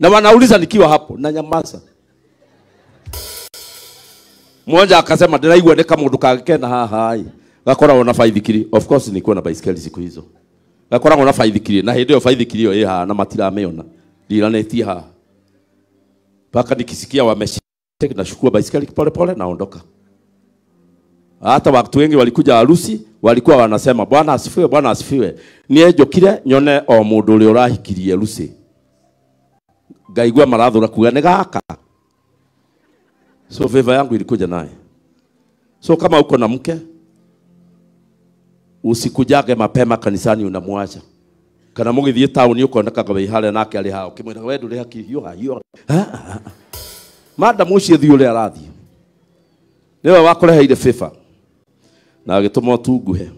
Na wanauliza nikiwa hapo na nyamaza. Mmoja akasema ndiraigua ni kamundu kake na haha ai. Gakoragwo na baithikiri. Of course nilikuwa na baiskeli siku hizo. Gakoragwo na baithikiri na hĩndĩ ĩyo baithikiri ĩyo ĩha na matiramĩona. Ndiranĩtie ha. Paka nikisikia wameshi Teki nashukua baisikeli polepole naondoka. Hata watu wengi walikuja harusi, walikuwa wanasema Bwana asifiwe, Bwana asifiwe. jokire nyone o mundu uria urahikirie harusi. Gaigua marathura kuga ni gaka. So veva yangu ilikuja naye. So kama uko na mke usikujage mapema kanisani unamwacha kana mugithie tauni ukonekaga wihare nake ari ha ukimwira we nduri hakihiuha Ha? madam ucio thiå rä a arathiä nä we reheire bäba na agä tå ma tunguhe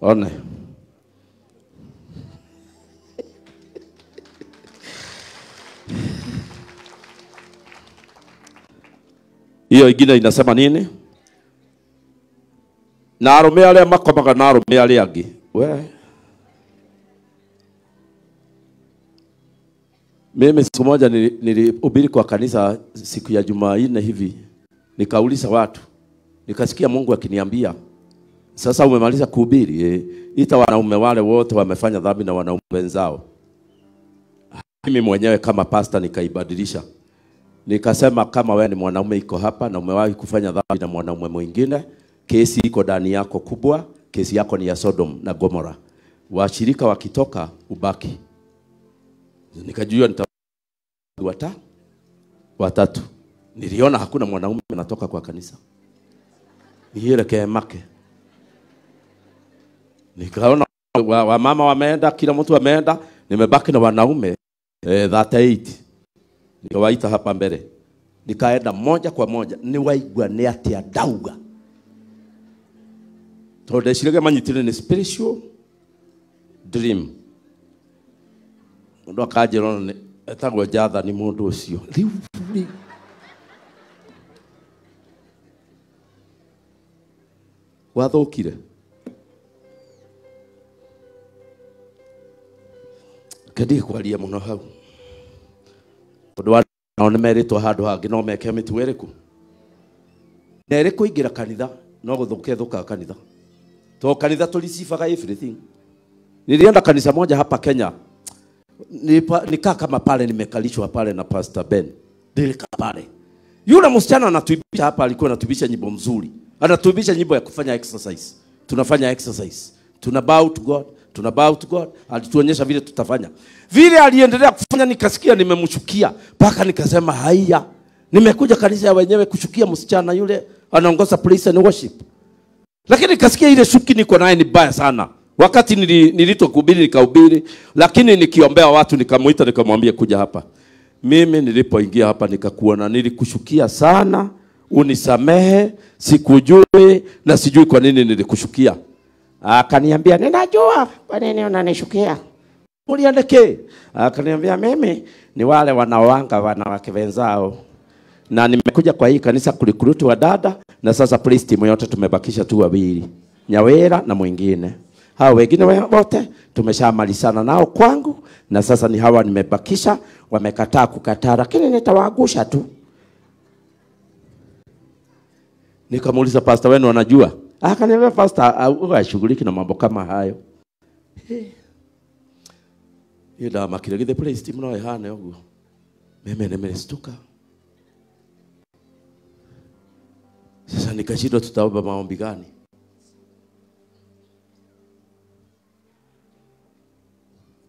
one iyo ingine inasema nini na arä a makomaga na me arä angĩ we Mimi siku moja nilihubiri kwa kanisa siku ya Jumanne hivi, nikauliza watu, nikasikia Mungu akiniambia sasa umemaliza kuhubiri e, ita wanaume wale wote wamefanya dhambi na wanaume wenzao. Mimi mwenyewe kama pasta nikaibadilisha, nikasema kama wewe ni mwanaume iko hapa na umewahi kufanya dhambi na mwanaume mwingine, kesi iko ndani yako kubwa, kesi yako ni ya Sodom na Gomora. Washirika wakitoka ubaki nikajua nita wata watatu. Niliona hakuna mwanaume anatoka kwa kanisa, nielekee make. Nikaona wamama wa wameenda, kila mtu ameenda, nimebaki na wanaume eh, that eight. Nikawaita hapa mbele, nikaenda moja kwa moja, niwaigwa ni atia dauga tondå ndeciraga manyitire nä spiritual dream ndu akanjä etagwo jathani må ndå å cio rä u kire kendi kwaria må no hau å ndå nao nä merä two handå hangä no meke mä tuo ä rä kå ingä ra kanitha no gå thå kethå kaga kanitha to kanitha tå ricibaga everything nilienda kanisa moja hapa kenya nikaa kama pale nimekalishwa pale na Pastor Ben, nilikaa pale. Yule msichana anatuibisha hapa, alikuwa anatuibisha nyimbo nzuri. Anatuibisha nyimbo ya kufanya exercise. Tunafanya exercise, tuna bow to God, tuna bow to God. Alituonyesha vile tutafanya, vile aliendelea kufanya, nikasikia nimemshukia, mpaka nikasema haya, nimekuja kanisa ya wenyewe kushukia msichana yule anaongoza praise and worship, lakini nikasikia ile shuki niko naye ni baya sana Wakati kubili nikahubiri, lakini nikiombea watu nikamwita nikamwambia kuja hapa. Mimi nilipoingia hapa nikakuona, nilikushukia sana, unisamehe, sikujui na sijui kwa nini nilikushukia. Akaniambia, ninajua kwa nini unanishukia uliandike. Akaniambia, mimi ni wale wanaowanga wanawake wenzao na nimekuja kwa hii kanisa kurikuruti wa dada, na sasa praise yote tumebakisha tu wawili, Nyawera na mwingine hao wengine wote tumeshamalizana nao kwangu, na sasa ni hawa nimebakisha, wamekataa kukataa, lakini nitawaagusha tu. Nikamuuliza pasta, wenu wanajua? Akaniambia pasta, huwa ashughuliki na mambo kama hayo. Hiyo dawa makire githe place timu no ihane uguo. Mimi nimestuka. Sasa nikashindwa tutaomba maombi gani?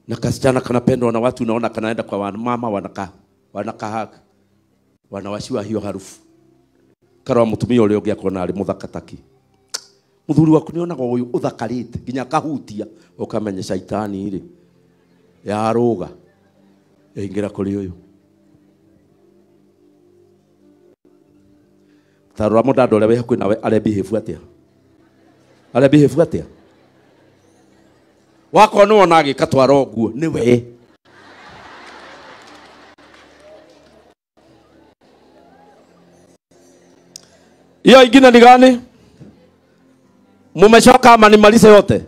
na kasichana kanapendwa na watu, unaona kanaenda kwa wamama, wanaka wanakaa wanawashiwa hiyo harufu kara karwa mutumia uria ungi akorwo nari muthaka taki muthuri waku ni onaga uyu uthakarite nginya kahutia ukamenya shaitani ri yaruga ingira kuri uyu tarora mudanda uria wi hakuhi nawe arebihivu atia arebihivu atia wakoo nä wona agä katwara å guo nä we iyo ingine ni gani mumeshoka ama nimalize yote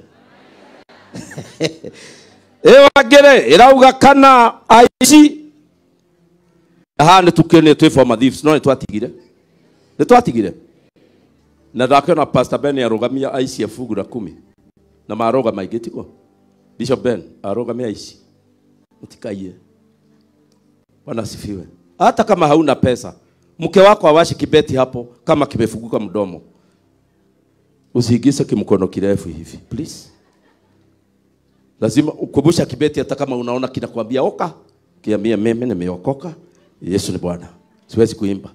iyo ngine irauga kana aici haha nä tukä nä twä forma no nä twatigire nä twatigire na ndakĩona pastor ben arũgamia aici a bugu na kumi na marũgama tigwo Bishop Ben arungamia ishi mtikaie. Bwana asifiwe. Hata kama hauna pesa, mke wako awashi kibeti hapo, kama kimefunguka mdomo, usiigise kimkono kirefu hivi please. Lazima ukumbusha kibeti, hata kama unaona kinakwambia oka, kiambia mimi nimeokoka, Yesu ni Bwana, siwezi kuimba.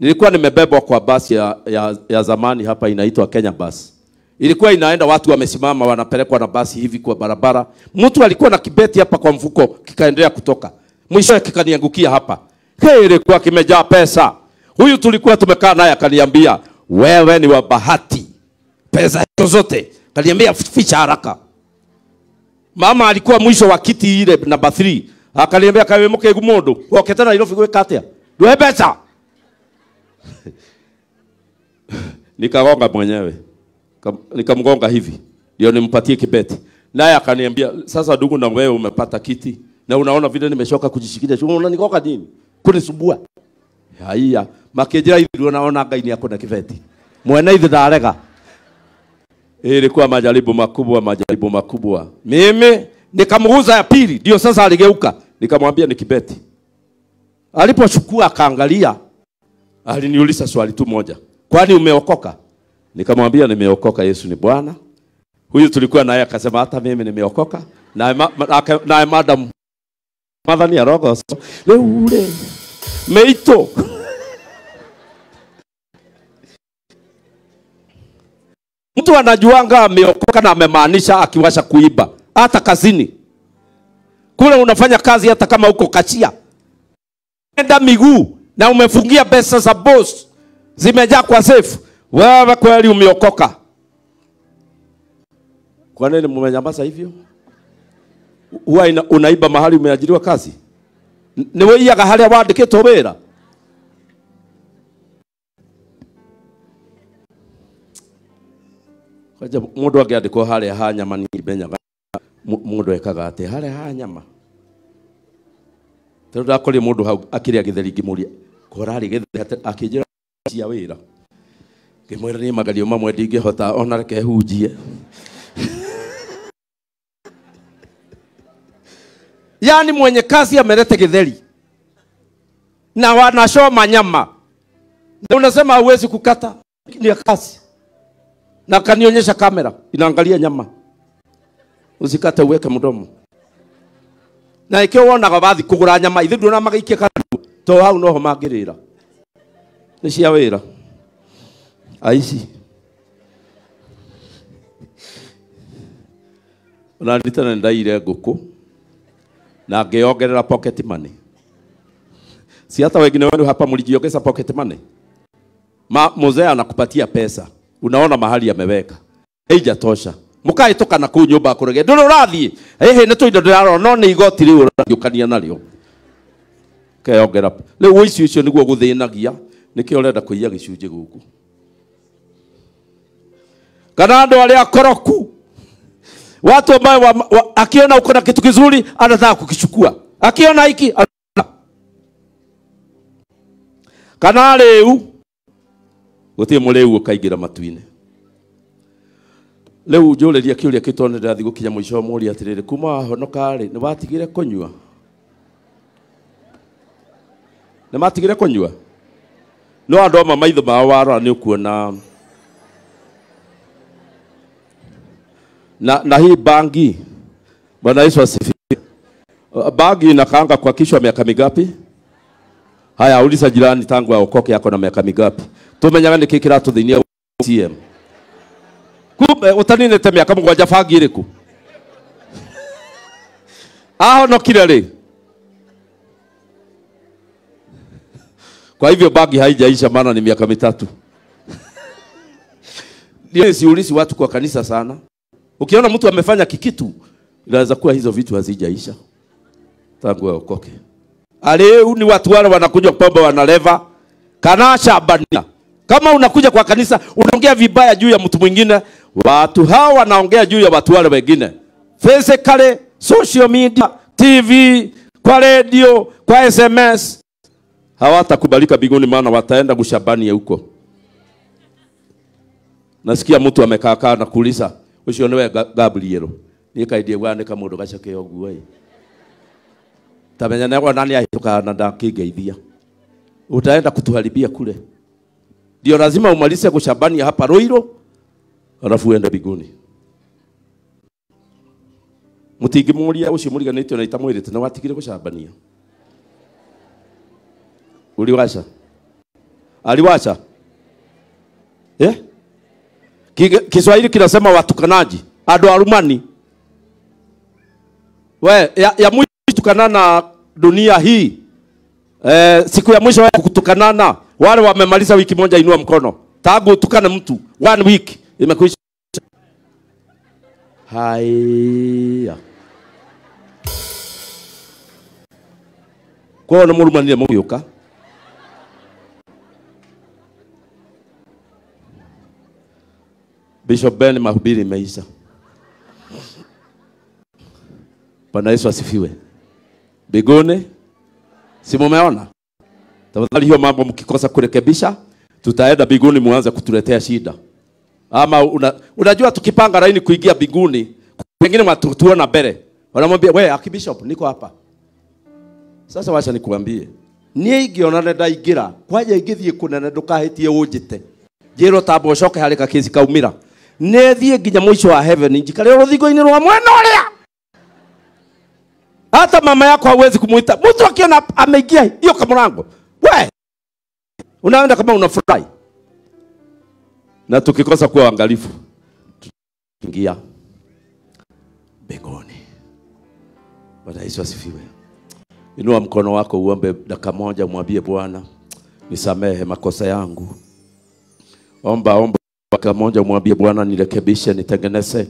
Nilikuwa nimebebwa kwa basi ya, ya, ya zamani hapa inaitwa Kenya basi ilikuwa inaenda watu wamesimama, wanapelekwa na basi hivi kwa barabara. Mtu alikuwa na kibeti hapa kwa mfuko, kikaendelea kutoka, mwisho kikaniangukia hapa. Hey, ilikuwa kimejaa pesa. Huyu tulikuwa tumekaa naye, akaniambia wewe ni wa bahati, pesa hizo zote. Kaniambia ficha haraka. Mama alikuwa mwisho wa kiti ile namba 3, akaniambia kawe mke oke tena Nairobi gwika katia ndwe pesa [laughs] nikagonga mwenyewe nikamgonga hivi ndio nimpatie kibeti, naye akaniambia sasa, ndugu, na wewe umepata kiti na unaona vile nimeshoka kujishikilia, unanigonga nini kunisumbua? Haya, makejera hivi unaona Ngai yako na kibeti mwana hivi darega. Ilikuwa majaribu makubwa, majaribu makubwa. Mimi nikamguza ya pili, ndio sasa aligeuka, nikamwambia ni kibeti. Alipochukua akaangalia, aliniuliza swali tu moja, kwani umeokoka? Nikamwambia nimeokoka, Yesu ni Bwana. Huyu tulikuwa naye akasema hata mimi nimeokoka, naye na, madam madhani arogoso leure meito [laughs] mtu anajuanga ameokoka na amemaanisha akiwasha kuiba hata kazini kule unafanya kazi hata kama uko kachia enda miguu na umefungia pesa za boss zimejaa kwa sefu wewe kweli umeokoka. Kwa nini mmenyamaza hivyo? Huwa unaiba mahali umeajiriwa kazi? Ni wewe yaga hali a wandä two wä ra må ndå angä andä kwo harä a ha nyama nimenyaga må ndå ekaga atä hali a ha nyama tondå ndakorä må ndå hau akä rä a gä theri ngä cia wä ngimwira ni magario mamwe ndingihota ona reke hunjie yani mwenye kazi amelete githeri na wanashoma nyama na unasema hauwezi kukata ni kazi na kanionyesha kamera inaangalia nyama usikate uweke mdomo na ikiwa wonaga bathi kugura nyama ithu nduona magaikia kandu to hau noho magirira ni cia wira aishi. Unanitana ndaire nguku na ngĩongerera pocket money. Si hata wengine wenu hapa mlijiongeza pocket money. Ma, mzee anakupatia pesa, unaona mahali ameweka, haijatosha mukaituka na kuu nyumba kurege ndå rä å rathiä ähä nä tå no nä igoti rä u rariå kania narä o keongera rä u å ici å cio nä guo gå thä nagia nä kä å renda kå ia gä cunjä gå kå kana andå arä a koroku watu ambaye wa, wa, akiona uko na kitu kizuri anataka kukichukua akiona hiki anataka. kana rĩu gũtirĩ mũrĩu ũkaingĩra matu-inĩ rĩu njũrĩria kĩũria kĩtwo nĩ ndĩrathiĩ gũkinya mũico mũũria atĩrĩrĩ kuma wahonoka-rĩ nĩ watigire kũnyua nĩ matigire kũnyua no andũ amwe maitho mao warora å kuona na, na hii bangi. Bwana Yesu asifiwe. Uh, bangi inakaanga kwa kichwa miaka migapi? Haya, uliza jirani tangu aokoke yako na miaka migapi? Tumenyaga ni kikira kä ratå thä kumbe å taninä te mä aka må gwanja bangi rä ku [laughs] ahonokire rä kwa hivyo bangi haijaisha maana ni miaka mitatu. [laughs] Ndio siulizi watu kwa kanisa sana. Ukiona mtu amefanya kikitu, inaweza kuwa hizo vitu hazijaisha tangu aokoke. Ale ni watu wale wanakuja kwamba wanaleva kanasha bania. Kama unakuja kwa kanisa unaongea vibaya juu ya mtu mwingine, watu hao wanaongea juu ya watu wale wengine, physically, social media, TV, kwa radio, kwa SMS, hawatakubalika binguni, maana wataenda kushabania huko. Nasikia mtu amekaa kaa na kuuliza ucio niwe gabriel nikaithie gwanika mundu gaceke oguo i tamenya ne ona ni ahitukaga na ndakingeithia utaenda kutuharibia kule ndio lazima umalize kushabania hapa Roiro alafu uende biguni mutingimuria ucio muriganitio na itamwirite na watigire gucambania uliwacha aliwacha yeah? Kiswahili kinasema watukanaji, ando arumani we ya, ya mwisho tukanana dunia hii e, siku ya mwisho kutukanana wale wamemaliza wiki moja, inua mkono. Tangu utukane mtu one week imekwisha. Haya, Kwa kwao namurumanire mugiuka Bishop Ben, mahubiri imeisha. Bwana Yesu asifiwe. Bigone, si mumeona? Tafadhali hiyo mambo mkikosa kurekebisha, tutaenda biguni muanze kutuletea shida. Ama una, unajua tukipanga laini kuingia biguni, pengine watutuona mbele. Wanamwambia, wewe akibishop niko hapa." Sasa wacha nikuambie. Niĩ ingĩona nĩ ndaingĩra kwanja ingĩthiĩ kũnene ndũkahĩtie ũnjĩte Jero tabo shoke halika gakĩci kaumira nä thiä nginya må wa heaven njikarä rothigo ini rwa mwena å hata mama yako hawezi kumuita mtu akiona ameingia hiyo kamrango we unaenda kama unafurahi na tukikosa kuwa angalifu tutaingia mbinguni bwana yesu asifiwe inua mkono wako uombe dakika moja mwambie bwana nisamehe makosa yangu omba omba mpaka moja umwambie Bwana, nirekebishe, nitengeneze,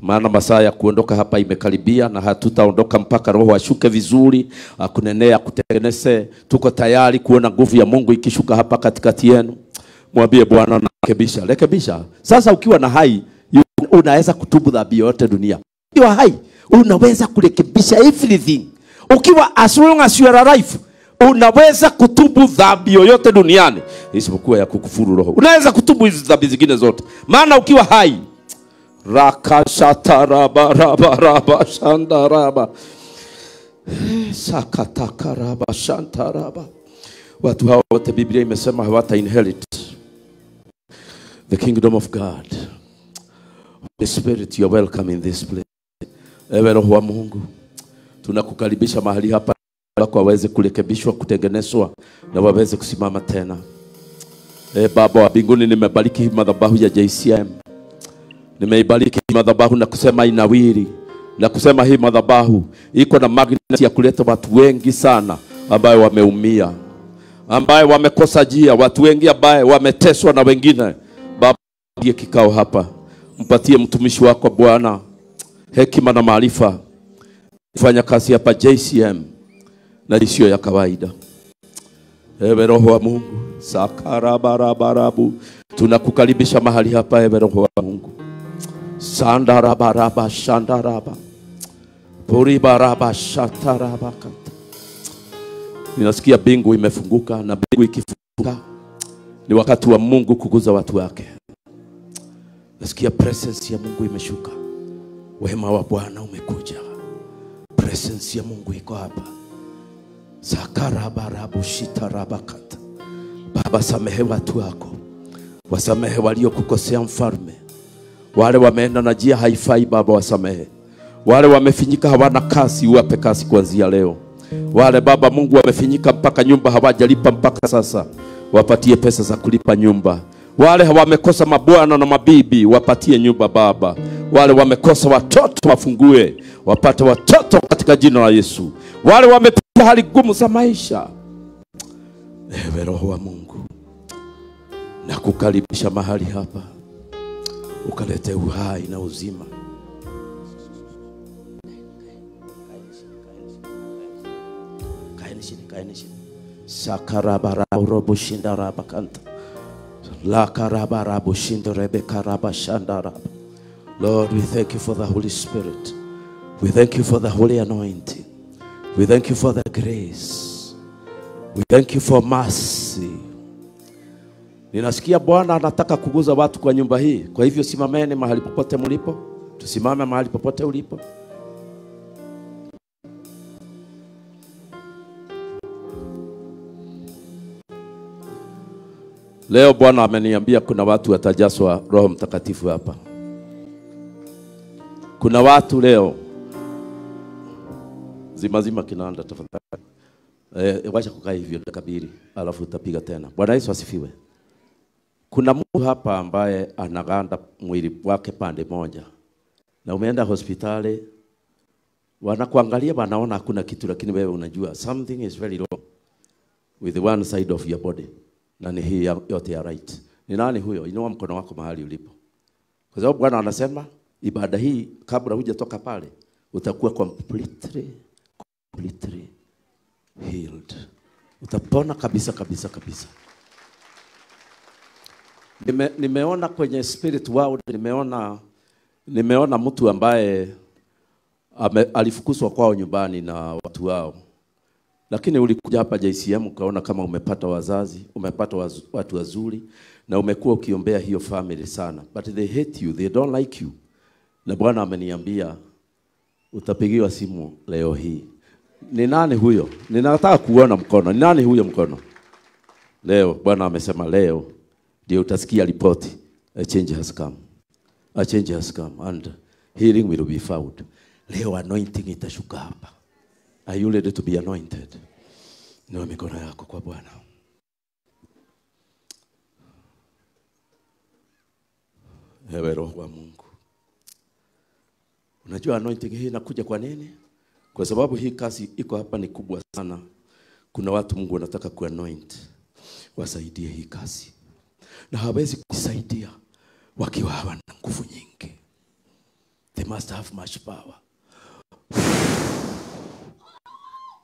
maana masaa ya kuondoka hapa imekaribia, na hatutaondoka mpaka Roho ashuke vizuri, akunenea, kutengeneze. Tuko tayari kuona nguvu ya Mungu ikishuka hapa katikati yenu. Mwambie Bwana, narekebisha, rekebisha. Sasa ukiwa na hai unaweza kutubu dhambi yote dunia. Ukiwa hai unaweza kurekebisha everything, ukiwa as long as you are alive unaweza kutubu dhambi yoyote duniani isipokuwa ya kukufuru roho. Unaweza kutubu hizi dhambi zingine zote, maana ukiwa hai rakashatarabarabarabashandaraba sakatakarabashantaraba watu hawa wote Biblia imesema hawata inherit the kingdom of God. Holy Spirit, you are welcome in this place. Ewe Roho wa Mungu, tunakukaribisha mahali hapa lako waweze kurekebishwa, kutengenezwa na waweze kusimama tena. E Baba wa mbinguni, nimebariki madhabahu ya JCM, nimeibariki madhabahu na kusema inawiri, na kusema hii madhabahu iko na magnet ya kuleta watu wengi sana ambao wameumia, ambao wamekosa jia, watu wengi ambao wameteswa na wengine. Baba, ndiye kikao hapa, mpatie mtumishi wako Bwana hekima na maarifa fanya kazi hapa JCM na isiyo ya kawaida. Ewe Roho wa Mungu, sakarabarabu, tunakukaribisha mahali hapa, ewe Roho wa Mungu, sandarabaraba shandaraba puribaraba shatarabakata. Ninasikia bingu imefunguka, na bingu ikifunguka ni wakati wa Mungu kukuza watu wake. Nasikia presence ya Mungu imeshuka, wema wa Bwana umekuja, presence ya Mungu iko hapa sakarabarabushitarabakata. Baba, samehe watu wako, wasamehe waliokukosea mfalme, wale wameenda na njia haifai. Baba, wasamehe wale wamefinyika, hawana kasi, uwape kasi kuanzia leo. Wale Baba Mungu wamefinyika mpaka nyumba hawajalipa mpaka sasa, wapatie pesa za kulipa nyumba. Wale wamekosa mabwana na mabibi wapatie nyumba Baba. Wale wamekosa watoto wafungue, wapate watoto katika jina la Yesu. Wale wamepita hali ngumu za maisha, ewe Roho wa Mungu, na kukaribisha mahali hapa, ukalete uhai na uzima. sakarabaraurobushindarabakantaa la karaba rabu shindo karaba Lord, we thank you for the Holy Spirit. We thank you for the holy anointing. We thank you for the grace. We thank you for mercy. Ninasikia Bwana anataka kuguza watu kwa nyumba hii. Kwa hivyo simameni mahali popote mlipo. Tusimame mahali popote ulipo. Leo Bwana ameniambia kuna watu watajazwa Roho Mtakatifu hapa. Kuna watu leo zima zima kinaanda tafadhali. Eh, wacha kukaa hivyo dakika mbili alafu utapiga tena. Bwana Yesu asifiwe. Kuna mtu hapa ambaye anaganda mwili wake pande moja na umeenda hospitali, wanakuangalia wanaona hakuna kitu, lakini wewe unajua something is very wrong with the one side of your body na ni hii yote ya right. Ni nani huyo? Inua mkono wako mahali ulipo, kwa sababu Bwana anasema ibada hii, kabla hujatoka pale, utakuwa completely completely healed, utapona kabisa kabisa kabisa. Nime, nimeona kwenye spirit world, nimeona nimeona mtu ambaye alifukuzwa kwao nyumbani na watu wao lakini ulikuja hapa JCM ukaona kama umepata wazazi, umepata waz, watu wazuri na umekuwa ukiombea hiyo family sana. But they hate you, they don't like you. Na Bwana ameniambia utapigiwa simu leo hii. Ni nani huyo? Ninataka kuona mkono. Ni nani huyo mkono? Leo Bwana amesema leo ndio utasikia ripoti. A change has come. A change has come and healing will be found. Leo anointing itashuka hapa. Are you ready to be anointed? Inua mikono yako kwa Bwana. Ewe Roho wa Mungu, unajua anointing hii inakuja kwa nini? Kwa sababu hii kazi iko hapa ni kubwa sana. Kuna watu Mungu anataka kuanoint, wasaidie hii kazi, na hawezi kusaidia wakiwa hawana nguvu nyingi. They must have much power.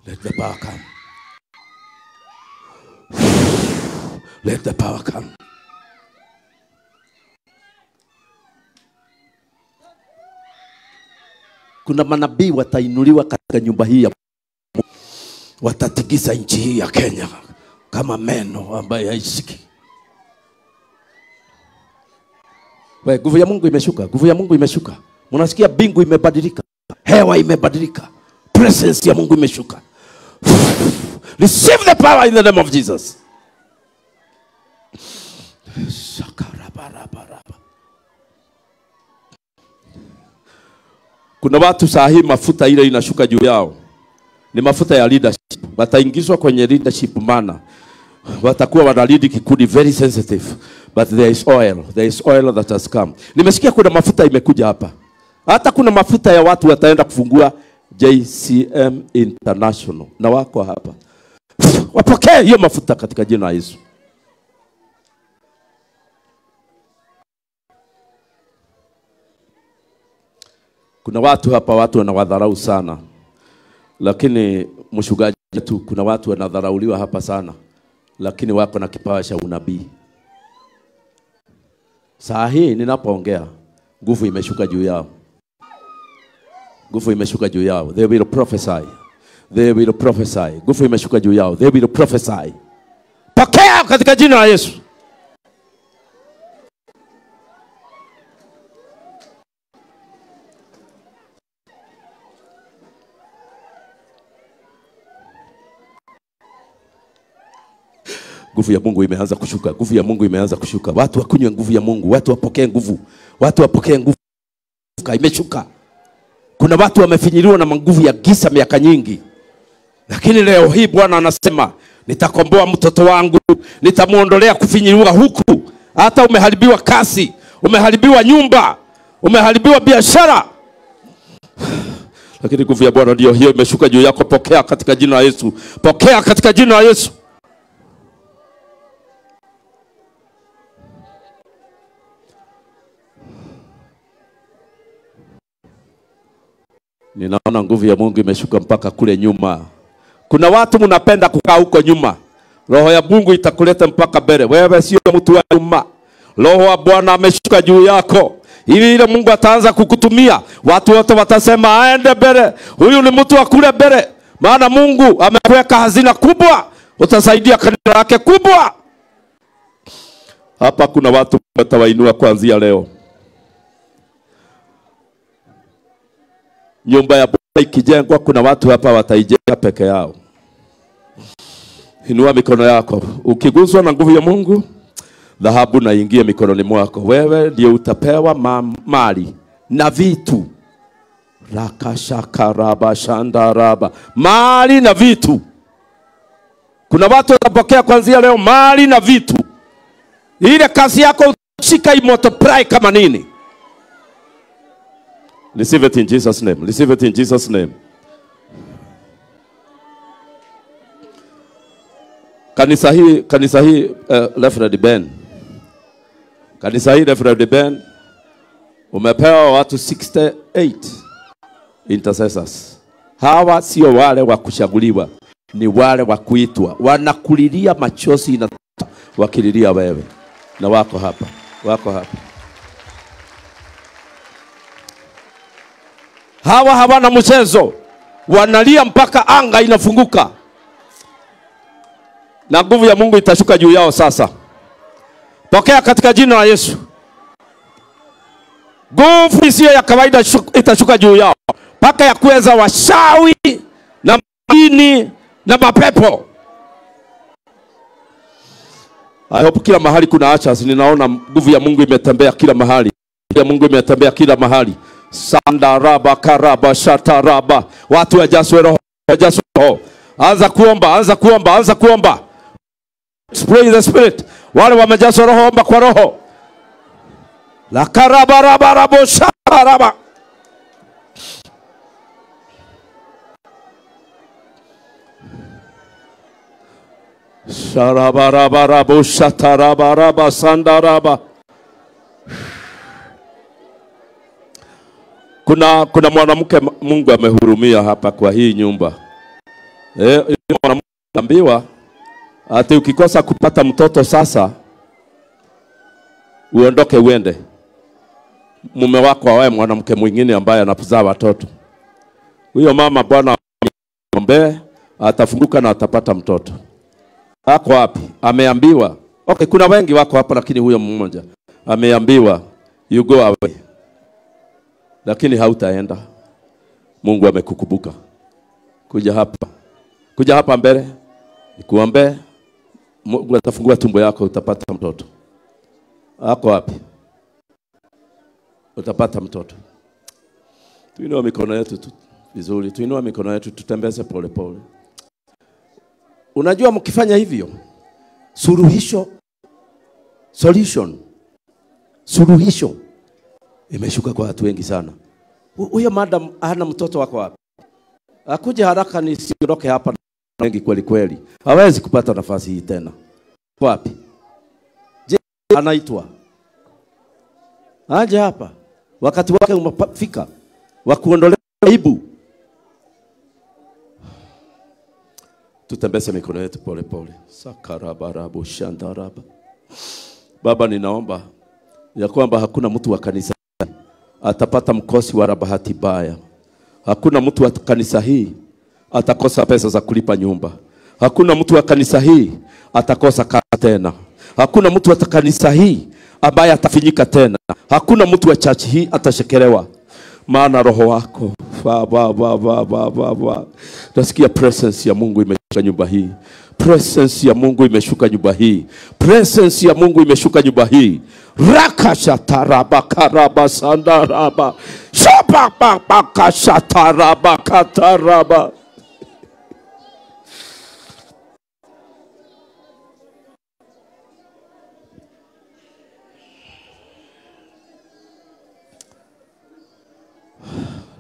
Let the power come. Let the power come. Kuna manabii watainuliwa katika nyumba hii ya watatikisa nchi hii ya Kenya kama meno ambayo haisiki. nguvu ya Mungu imeshuka, nguvu ya Mungu imeshuka. Mnasikia bingu imebadilika, hewa imebadilika, presence ya Mungu imeshuka. Receive the power in the name of Jesus. Kuna watu saa hii mafuta ile inashuka juu yao, ni mafuta ya leadership. Wataingizwa kwenye leadership mana, watakuwa wanalidi kikundi very sensitive, but there is oil, there is oil that has come. Nimesikia kuna mafuta imekuja hapa, hata kuna mafuta ya watu wataenda kufungua JCM International na wako hapa, wapokee hiyo mafuta katika jina la Yesu. Kuna watu hapa, watu wanawadharau sana, lakini mshugaji wetu, kuna watu wanadharauliwa hapa sana, lakini wako na kipawa cha unabii. Saa hii ninapoongea, nguvu imeshuka juu yao. Nguvu imeshuka juu yao. They will prophesy. They will prophesy. Nguvu imeshuka juu yao. They will prophesy. Pokea katika jina la Yesu. nguvu ya Mungu imeanza kushuka, nguvu ya Mungu imeanza kushuka. Watu wakunywe nguvu ya Mungu, watu wapokee nguvu, watu wapokee nguvu, imeshuka. Kuna watu wamefinyiliwa na manguvu ya giza miaka nyingi, lakini leo hii Bwana anasema nitakomboa mtoto wangu, nitamwondolea kufinyiliwa huku. Hata umeharibiwa kasi, umeharibiwa nyumba, umeharibiwa biashara, [sighs] lakini nguvu ya Bwana ndiyo hiyo imeshuka juu yako. Pokea katika jina la Yesu, pokea katika jina la Yesu. Ninaona nguvu ya Mungu imeshuka mpaka kule nyuma. Kuna watu mnapenda kukaa huko nyuma. Roho ya Mungu itakuleta mpaka mbele. Wewe sio mtu wa nyuma. Roho wa Bwana ameshuka juu yako ili ile Mungu ataanza kukutumia, watu wote watasema aende mbele, huyu ni mtu wa kule mbele, maana Mungu amekuweka hazina kubwa, utasaidia kanisa lake kubwa. Hapa kuna watu watawainua kuanzia leo. Nyumba ya Bwana ikijengwa, kuna watu hapa wataijenga peke yao. Inua mikono yako, ukiguswa na nguvu ya Mungu, dhahabu na ingie mikononi mwako. Wewe ndio utapewa mali na vitu rakashakaraba shandaraba, mali na vitu. Kuna watu watapokea kuanzia leo mali na vitu. Ile kazi yako utashika imultiply kama nini? Receive it in Jesus' name. Receive it in Jesus' name. Kanisa hii kanisa hii uh, eh, Reverend Ben, kanisa hii Reverend Ben umepewa watu 68 intercessors. Hawa sio wale wa kuchaguliwa, ni wale wa kuitwa, wanakulilia machozi na wakililia wewe, na wako hapa, wako hapa. Hawa hawana mchezo, wanalia mpaka anga inafunguka na nguvu ya Mungu itashuka juu yao. Sasa pokea katika jina la Yesu, nguvu isiyo ya kawaida itashuka juu yao mpaka ya kuweza washawi na majini na mapepo. I hope kila mahali kuna achas. Ninaona nguvu ya Mungu imetembea kila mahali, ya Mungu imetembea kila mahali sandaraba karaba shataraba, watu wajaswe roho, wajaswe roho. Anza kuomba, anza kuomba, anza kuomba, pray in the spirit. Wale wamejaswa roho, omba kwa roho la karaba raba karabarabarabo shataraba sharabarabarabo shatarabaraba sandaraba Kuna, kuna mwanamke Mungu amehurumia hapa kwa hii nyumba eh, mwanamke ambiwa ati ukikosa kupata mtoto sasa uondoke uende mume wako awaye mwanamke mwingine ambaye anapuzaa watoto. Huyo mama Bwana ombee, atafunguka na atapata mtoto. Ako wapi? Ameambiwa okay, kuna wengi wako hapa, lakini huyo mmoja ameambiwa you go away lakini hautaenda. Mungu amekukumbuka kuja hapa, kuja hapa mbele nikuombe. Mungu atafungua tumbo yako, utapata mtoto. Ako wapi? Utapata mtoto. Tuinua mikono yetu tu vizuri, tuinua mikono yetu, tutembeze polepole pole. Unajua, mkifanya hivyo suluhisho, solution, suluhisho imeshuka kwa watu wengi sana. Huyo madam ana mtoto wako wapi? Akuja haraka nisiondoke hapa wengi kweli kweli. Hawezi kupata nafasi hii tena. Wapi? Je, anaitwa aje hapa? Wakati wake umefika wa kuondolea aibu. Tutembeze mikono yetu polepole. Sakarabarabu shandaraba. Baba, ninaomba ya kwamba hakuna mtu wa kanisa atapata mkosi wala bahati baya. Hakuna mtu wa kanisa hii atakosa pesa za kulipa nyumba. Hakuna mtu wa kanisa hii atakosa kazi tena. Hakuna mtu wa kanisa hii ambaye atafinyika tena. Hakuna mtu wa chachi hii atashekelewa, maana roho wako ba, ba, ba. nasikia presence ya Mungu imeshika nyumba hii. Presence ya Mungu imeshuka nyumba hii, presence ya Mungu imeshuka nyumba hii. karaba sandaraba rakashatarabakarabasandaraba kataraba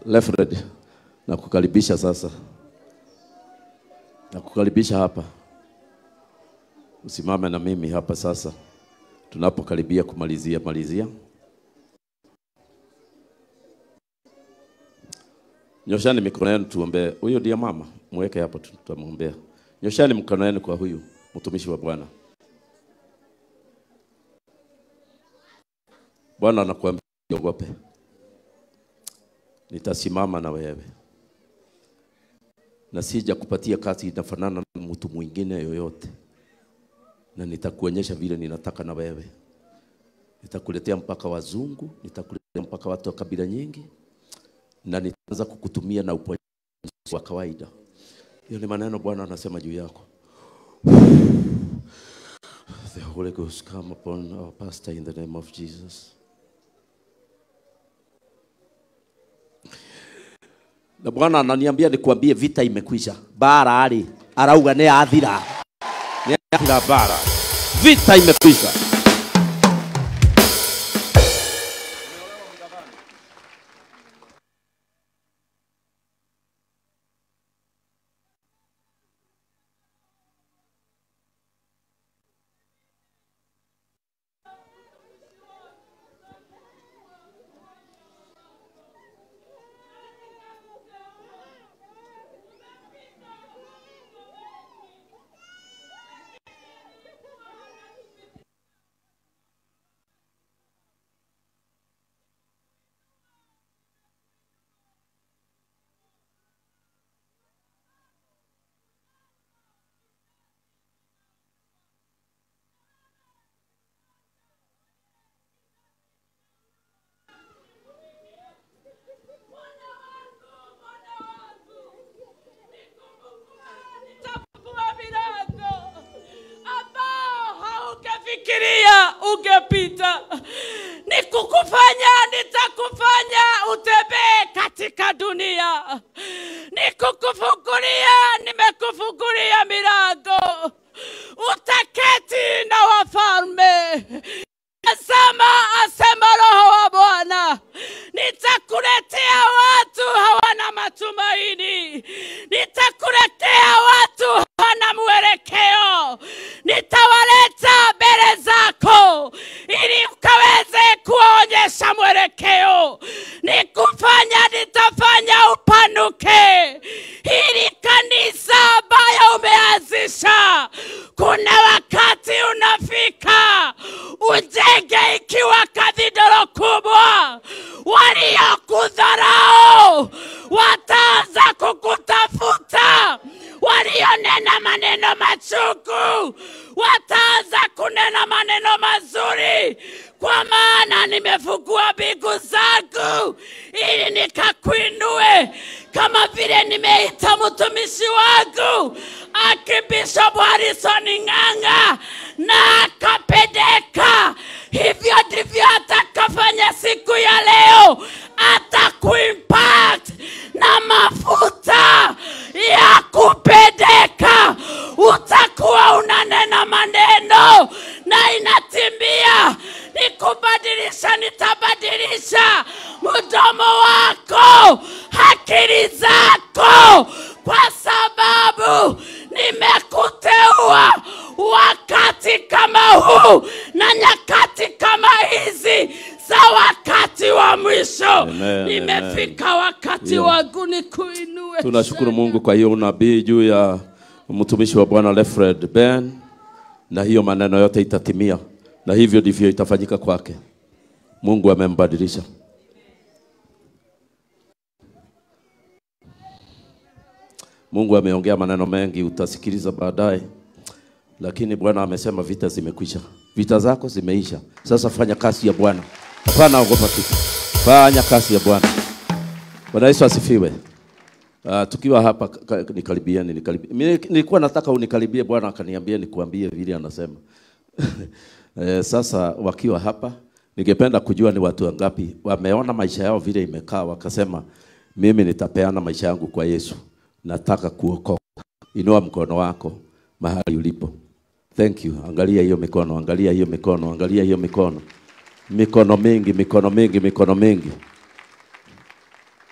Lefred, nakukaribisha sasa, nakukaribisha hapa usimame na mimi hapa sasa, tunapokaribia kumalizia malizia. Nyoshani mikono yenu tuombee. Huyo ndiye mama, mweke hapo, tutamwombea. Nyoshani mikono yenu kwa huyu mtumishi wa Bwana. Bwana anakuambia ogope, nitasimama na wewe na sija kupatia kazi inafanana na mtu mwingine yoyote na nitakuonyesha vile ninataka na wewe. Nitakuletea mpaka wazungu, nitakuletea mpaka watu wa kabila nyingi, na nitaanza kukutumia na uponyaji wa kawaida. Hiyo ni maneno Bwana anasema juu yako. The Holy Ghost come upon our pastor in the name of Jesus. Na Bwana ananiambia nikuambie, vita imekwisha. Bara ali arauga ni athira, ni athira bara. Vita imekwisha. dhambi zako, kwa sababu nimekuteua wakati kama huu na nyakati kama hizi za wakati wa mwisho. Nimefika wakati yeah, wangu nikuinue. Tunashukuru Mungu kwa hiyo unabii juu ya mtumishi wa Bwana Lefred Ben, na hiyo maneno yote itatimia, na hivyo ndivyo itafanyika kwake. Mungu amembadilisha. Mungu ameongea maneno mengi, utasikiliza baadaye, lakini Bwana amesema vita zimekwisha, vita zako zimeisha. Sasa fanya kazi ya Bwana, hapana ogopa kitu, fanya kazi ya Bwana. Bwana Yesu asifiwe. Uh, tukiwa hapa nikaribieni, nikaribie. Mimi nilikuwa nataka unikaribie, Bwana akaniambia nikuambie vile anasema [laughs] eh, sasa wakiwa hapa ningependa kujua ni watu wangapi wameona maisha yao vile imekaa, wakasema mimi nitapeana maisha yangu kwa Yesu nataka kuokoka. Inua mkono wako mahali ulipo. Thank you. Angalia hiyo mikono, angalia hiyo mikono, angalia hiyo mikono, mikono mingi, mikono mingi, mikono mingi.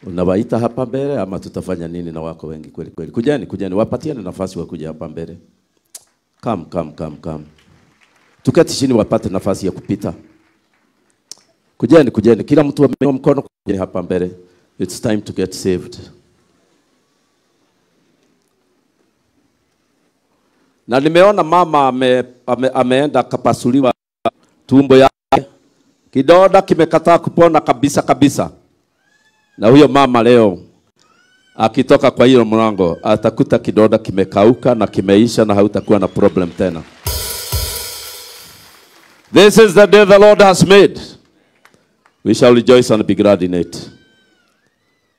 Unawaita hapa mbele ama tutafanya nini na wako wengi kweli kweli? Kujeni, kujeni, wapatiane nafasi kuja hapa mbele. Kam, kam, kam, kam. Tuketi chini wapate nafasi ya kupita. Kujeni, kujeni, kila mtu ameinua mkono, kujeni hapa mbele. It's time to get saved. na nimeona mama ame, ame, ameenda kapasuliwa tumbo yake, kidonda kimekataa kupona kabisa kabisa, na huyo mama leo akitoka kwa hiyo mlango atakuta kidonda kimekauka na kimeisha na hautakuwa na problem tena. This is the day the Lord has made. We shall rejoice and be glad in it.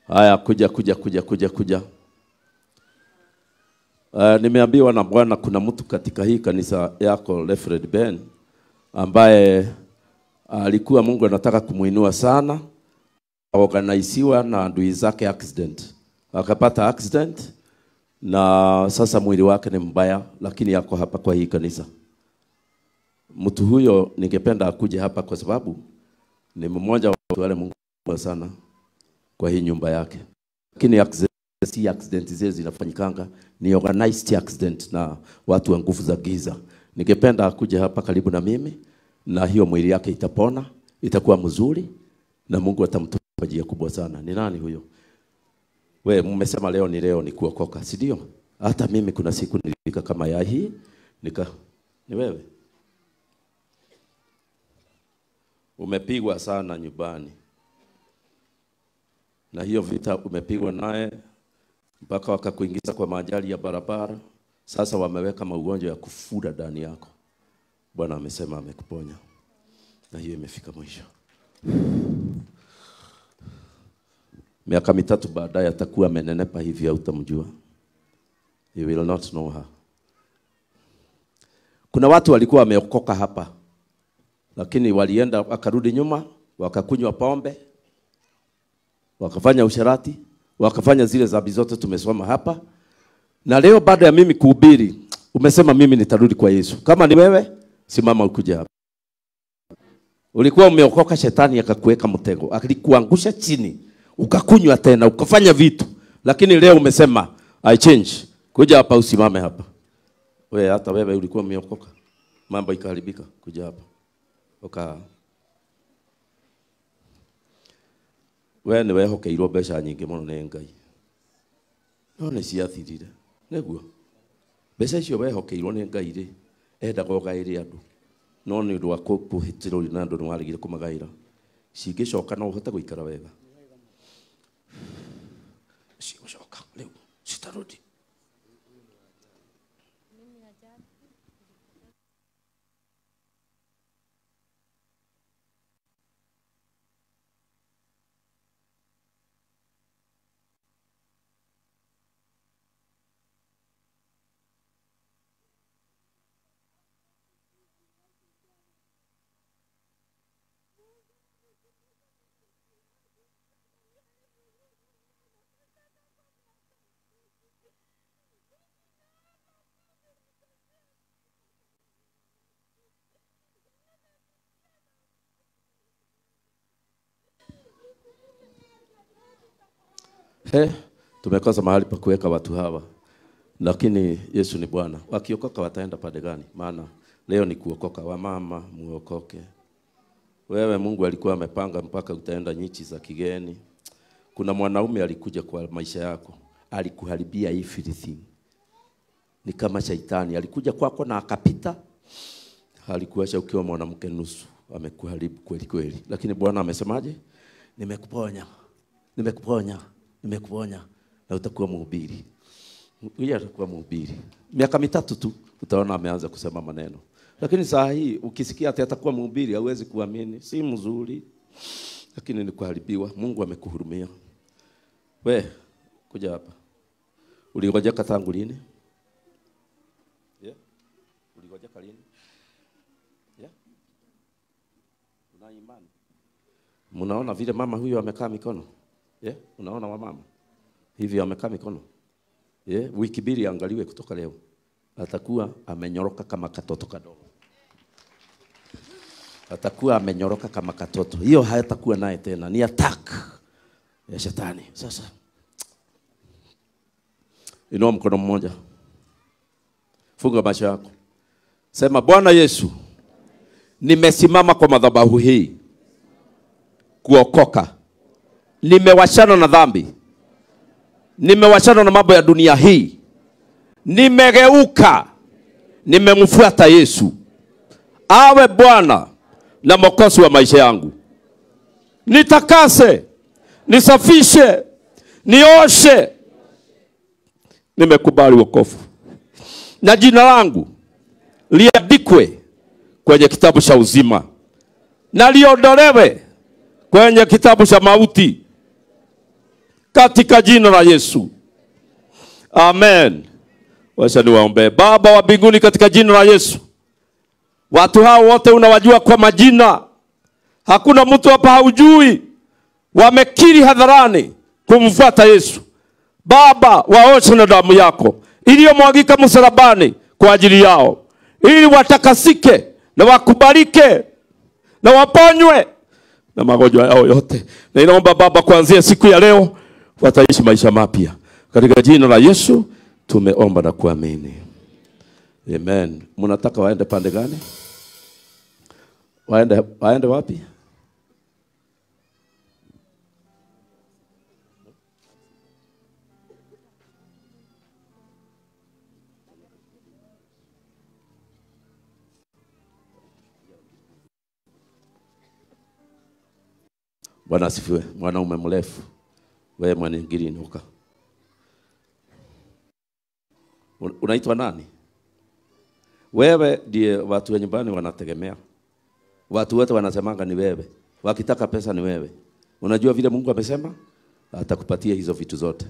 Haya, kuja kuja kuja kuja kuja. Uh, nimeambiwa na Bwana kuna mtu katika hii kanisa yako Lefred Ben ambaye alikuwa Mungu anataka kumuinua sana, organisiwa na ndui zake accident, akapata accident na sasa mwili wake ni mbaya, lakini yako hapa kwa hii kanisa. Mtu huyo ningependa akuje hapa kwa sababu ni mmoja wa watu wale Mungu sana kwa hii nyumba yake, lakini accident si accident zile zinafanyikanga ni organized accident na watu wa nguvu za giza. Ningependa akuja hapa karibu na mimi, na hiyo mwili yake itapona, itakuwa mzuri na Mungu atamtoa jia kubwa sana. Ni nani huyo? We, mmesema leo ni leo ni kuokoka, si ndio? Hata mimi kuna siku nilika kama ya hii nika, ni wewe umepigwa sana nyumbani na hiyo vita umepigwa naye mpaka wakakuingiza kwa maajali ya barabara. Sasa wameweka maugonjwa ya kufura ndani yako. Bwana amesema amekuponya, na hiyo imefika mwisho. Miaka mitatu baadaye atakuwa amenenepa hivi, hautamjua. You will not know her. Kuna watu walikuwa wameokoka hapa, lakini walienda wakarudi nyuma, wakakunywa pombe, wakafanya usharati wakafanya zile dhambi zote tumesoma hapa. Na leo baada ya mimi kuhubiri, umesema mimi nitarudi kwa Yesu. Kama ni wewe, simama ukuja hapa. Ulikuwa umeokoka, shetani akakuweka mtego, alikuangusha chini, ukakunywa tena, ukafanya vitu, lakini leo umesema I change, kuja hapa, usimame hapa. Wewe hata wewe ulikuwa umeokoka, mambo ikaharibika, kuja hapa Okay. we nä wehokeirwo mbeca nyingä må no nä ngai no nä ciathirire nä guo mbeca icio wehokeirwo nä ngai rä endaga å gaä rä andå no nä å ndå wa kå hä rå na andå nä waregire kå magaä ra cingä coka no å hote gå ikara wega [sighs] cigå coka rä u citarå ndi He, eh, tumekosa mahali pa kuweka watu hawa, lakini Yesu ni Bwana. Wakiokoka wataenda pande gani? Maana leo ni kuokoka, wamama muokoke. Wewe Mungu alikuwa amepanga mpaka utaenda nchi za kigeni. Kuna mwanaume alikuja kwa maisha yako, alikuharibia everything. Ni kama shaitani alikuja kwako na akapita, alikuacha ukiwa mwanamke nusu, amekuharibu kweli kweli. Lakini Bwana amesemaje? Nimekuponya, nimekuponya nimekuonya na utakuwa mhubiri. Huyu atakuwa mhubiri miaka mitatu tu, utaona ameanza kusema maneno. Lakini saa hii ukisikia ati atakuwa mhubiri, hauwezi kuamini, si mzuri, lakini ni kuharibiwa. Mungu amekuhurumia we. Kuja hapa, ulingojeka tangu lini? yeah. ulingojeka lini? yeah. una imani? Mnaona vile mama huyo amekaa mikono yeah? Unaona wamama hivi amekaa mikono yeah? Wiki mbili angaliwe kutoka leo, atakuwa amenyoroka kama katoto kadogo, atakuwa amenyoroka kama katoto. Hiyo hayatakuwa naye tena, ni attack ya shetani. Sasa inua mkono mmoja, funga macho yako, sema Bwana Yesu, nimesimama kwa madhabahu hii kuokoka nimewachana na dhambi, nimewachana na mambo ya dunia hii, nimegeuka, nimemfuata Yesu awe Bwana na Mwokozi wa maisha yangu. Nitakase, nisafishe, nioshe. Nimekubali wokovu na jina langu liandikwe kwenye kitabu cha uzima na liondolewe kwenye kitabu cha mauti katika jina la Yesu, amen. Wacha niwaombe. Baba wa mbinguni, katika jina la Yesu, watu hao wote unawajua kwa majina, hakuna mtu hapa haujui. Wamekiri hadharani kumfuata Yesu. Baba, waoshe na damu yako iliyomwagika msalabani kwa ajili yao, ili watakasike na wakubalike na waponywe na magonjwa yao yote. Na inaomba Baba, kuanzia siku ya leo wataishi maisha mapya katika jina la Yesu tumeomba na kuamini. Amen. Mnataka waende pande gani? Waende, waende wapi? Bwana asifiwe. Mwanaume mrefu wewe mwana ngiri inuka. Unaitwa nani? Wewe ndiye watu wa nyumbani wanategemea. Watu wote wanasemanga ni wewe, wakitaka pesa ni wewe. Unajua vile Mungu amesema atakupatia hizo vitu zote.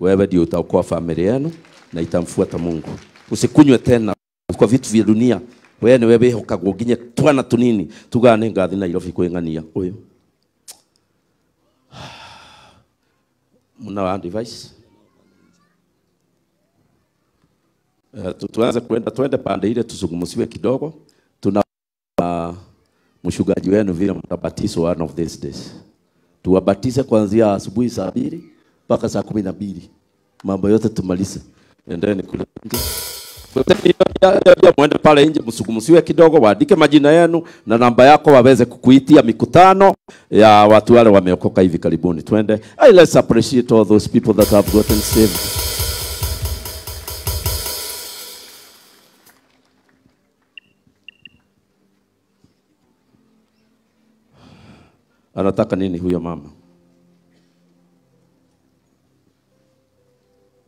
Wewe ndio utaokoa familia yenu na itamfuata Mungu. Usikunywe tena kwa vitu vya dunia. Wewe ni wewe ukagoginye twana tunini tugane ngathi na irofi kwingania uyu mna device Uh, tuanze kwenda twende pande ile tuzungumziwe kidogo. Tuna uh, mchungaji wenu vile mtabatizwa one of these days, tuwabatize kuanzia asubuhi saa mbili mpaka saa kumi na mbili mambo yote tumalize, endeni kule pia mwende pale nje msugumsiwe kidogo, waandike majina yenu na namba yako, waweze kukuitia mikutano ya watu wale wameokoka hivi karibuni. Twende, hey, let's appreciate all those people that have gotten saved. Anataka nini huyo mama?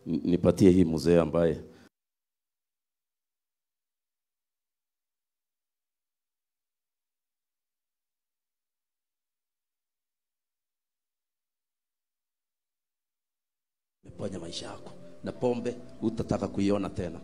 Nipatie hii mzee ambaye maisha yako, na pombe utataka kuiona tena.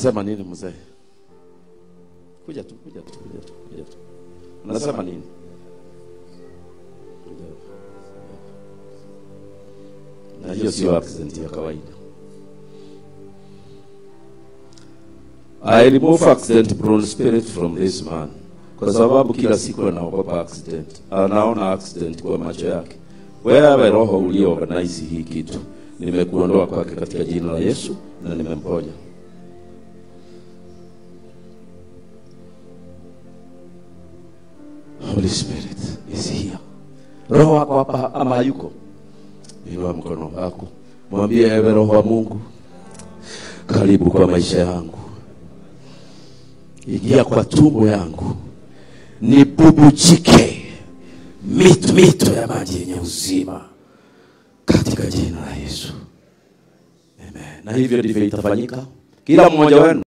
Unasema nini mzee? Kuja tu, kuja tu, kuja tu, kuja tu. Unasema nini? Na hiyo sio accent ya kawaida. I remove accident prone spirit from this man, kwa sababu kila siku anaogopa accident, anaona accident kwa macho yake. Wewe roho ulio organize hii kitu, nimekuondoa kwake katika jina la Yesu na nimemponya. roho wako hapa ama yuko inua mkono wako mwambie ewe roho wa mungu karibu kwa maisha yangu ingia kwa tumbo yangu nibubujike mito mito ya maji yenye uzima katika jina la yesu Amen. na hivyo ndivyo itafanyika kila mmoja wenu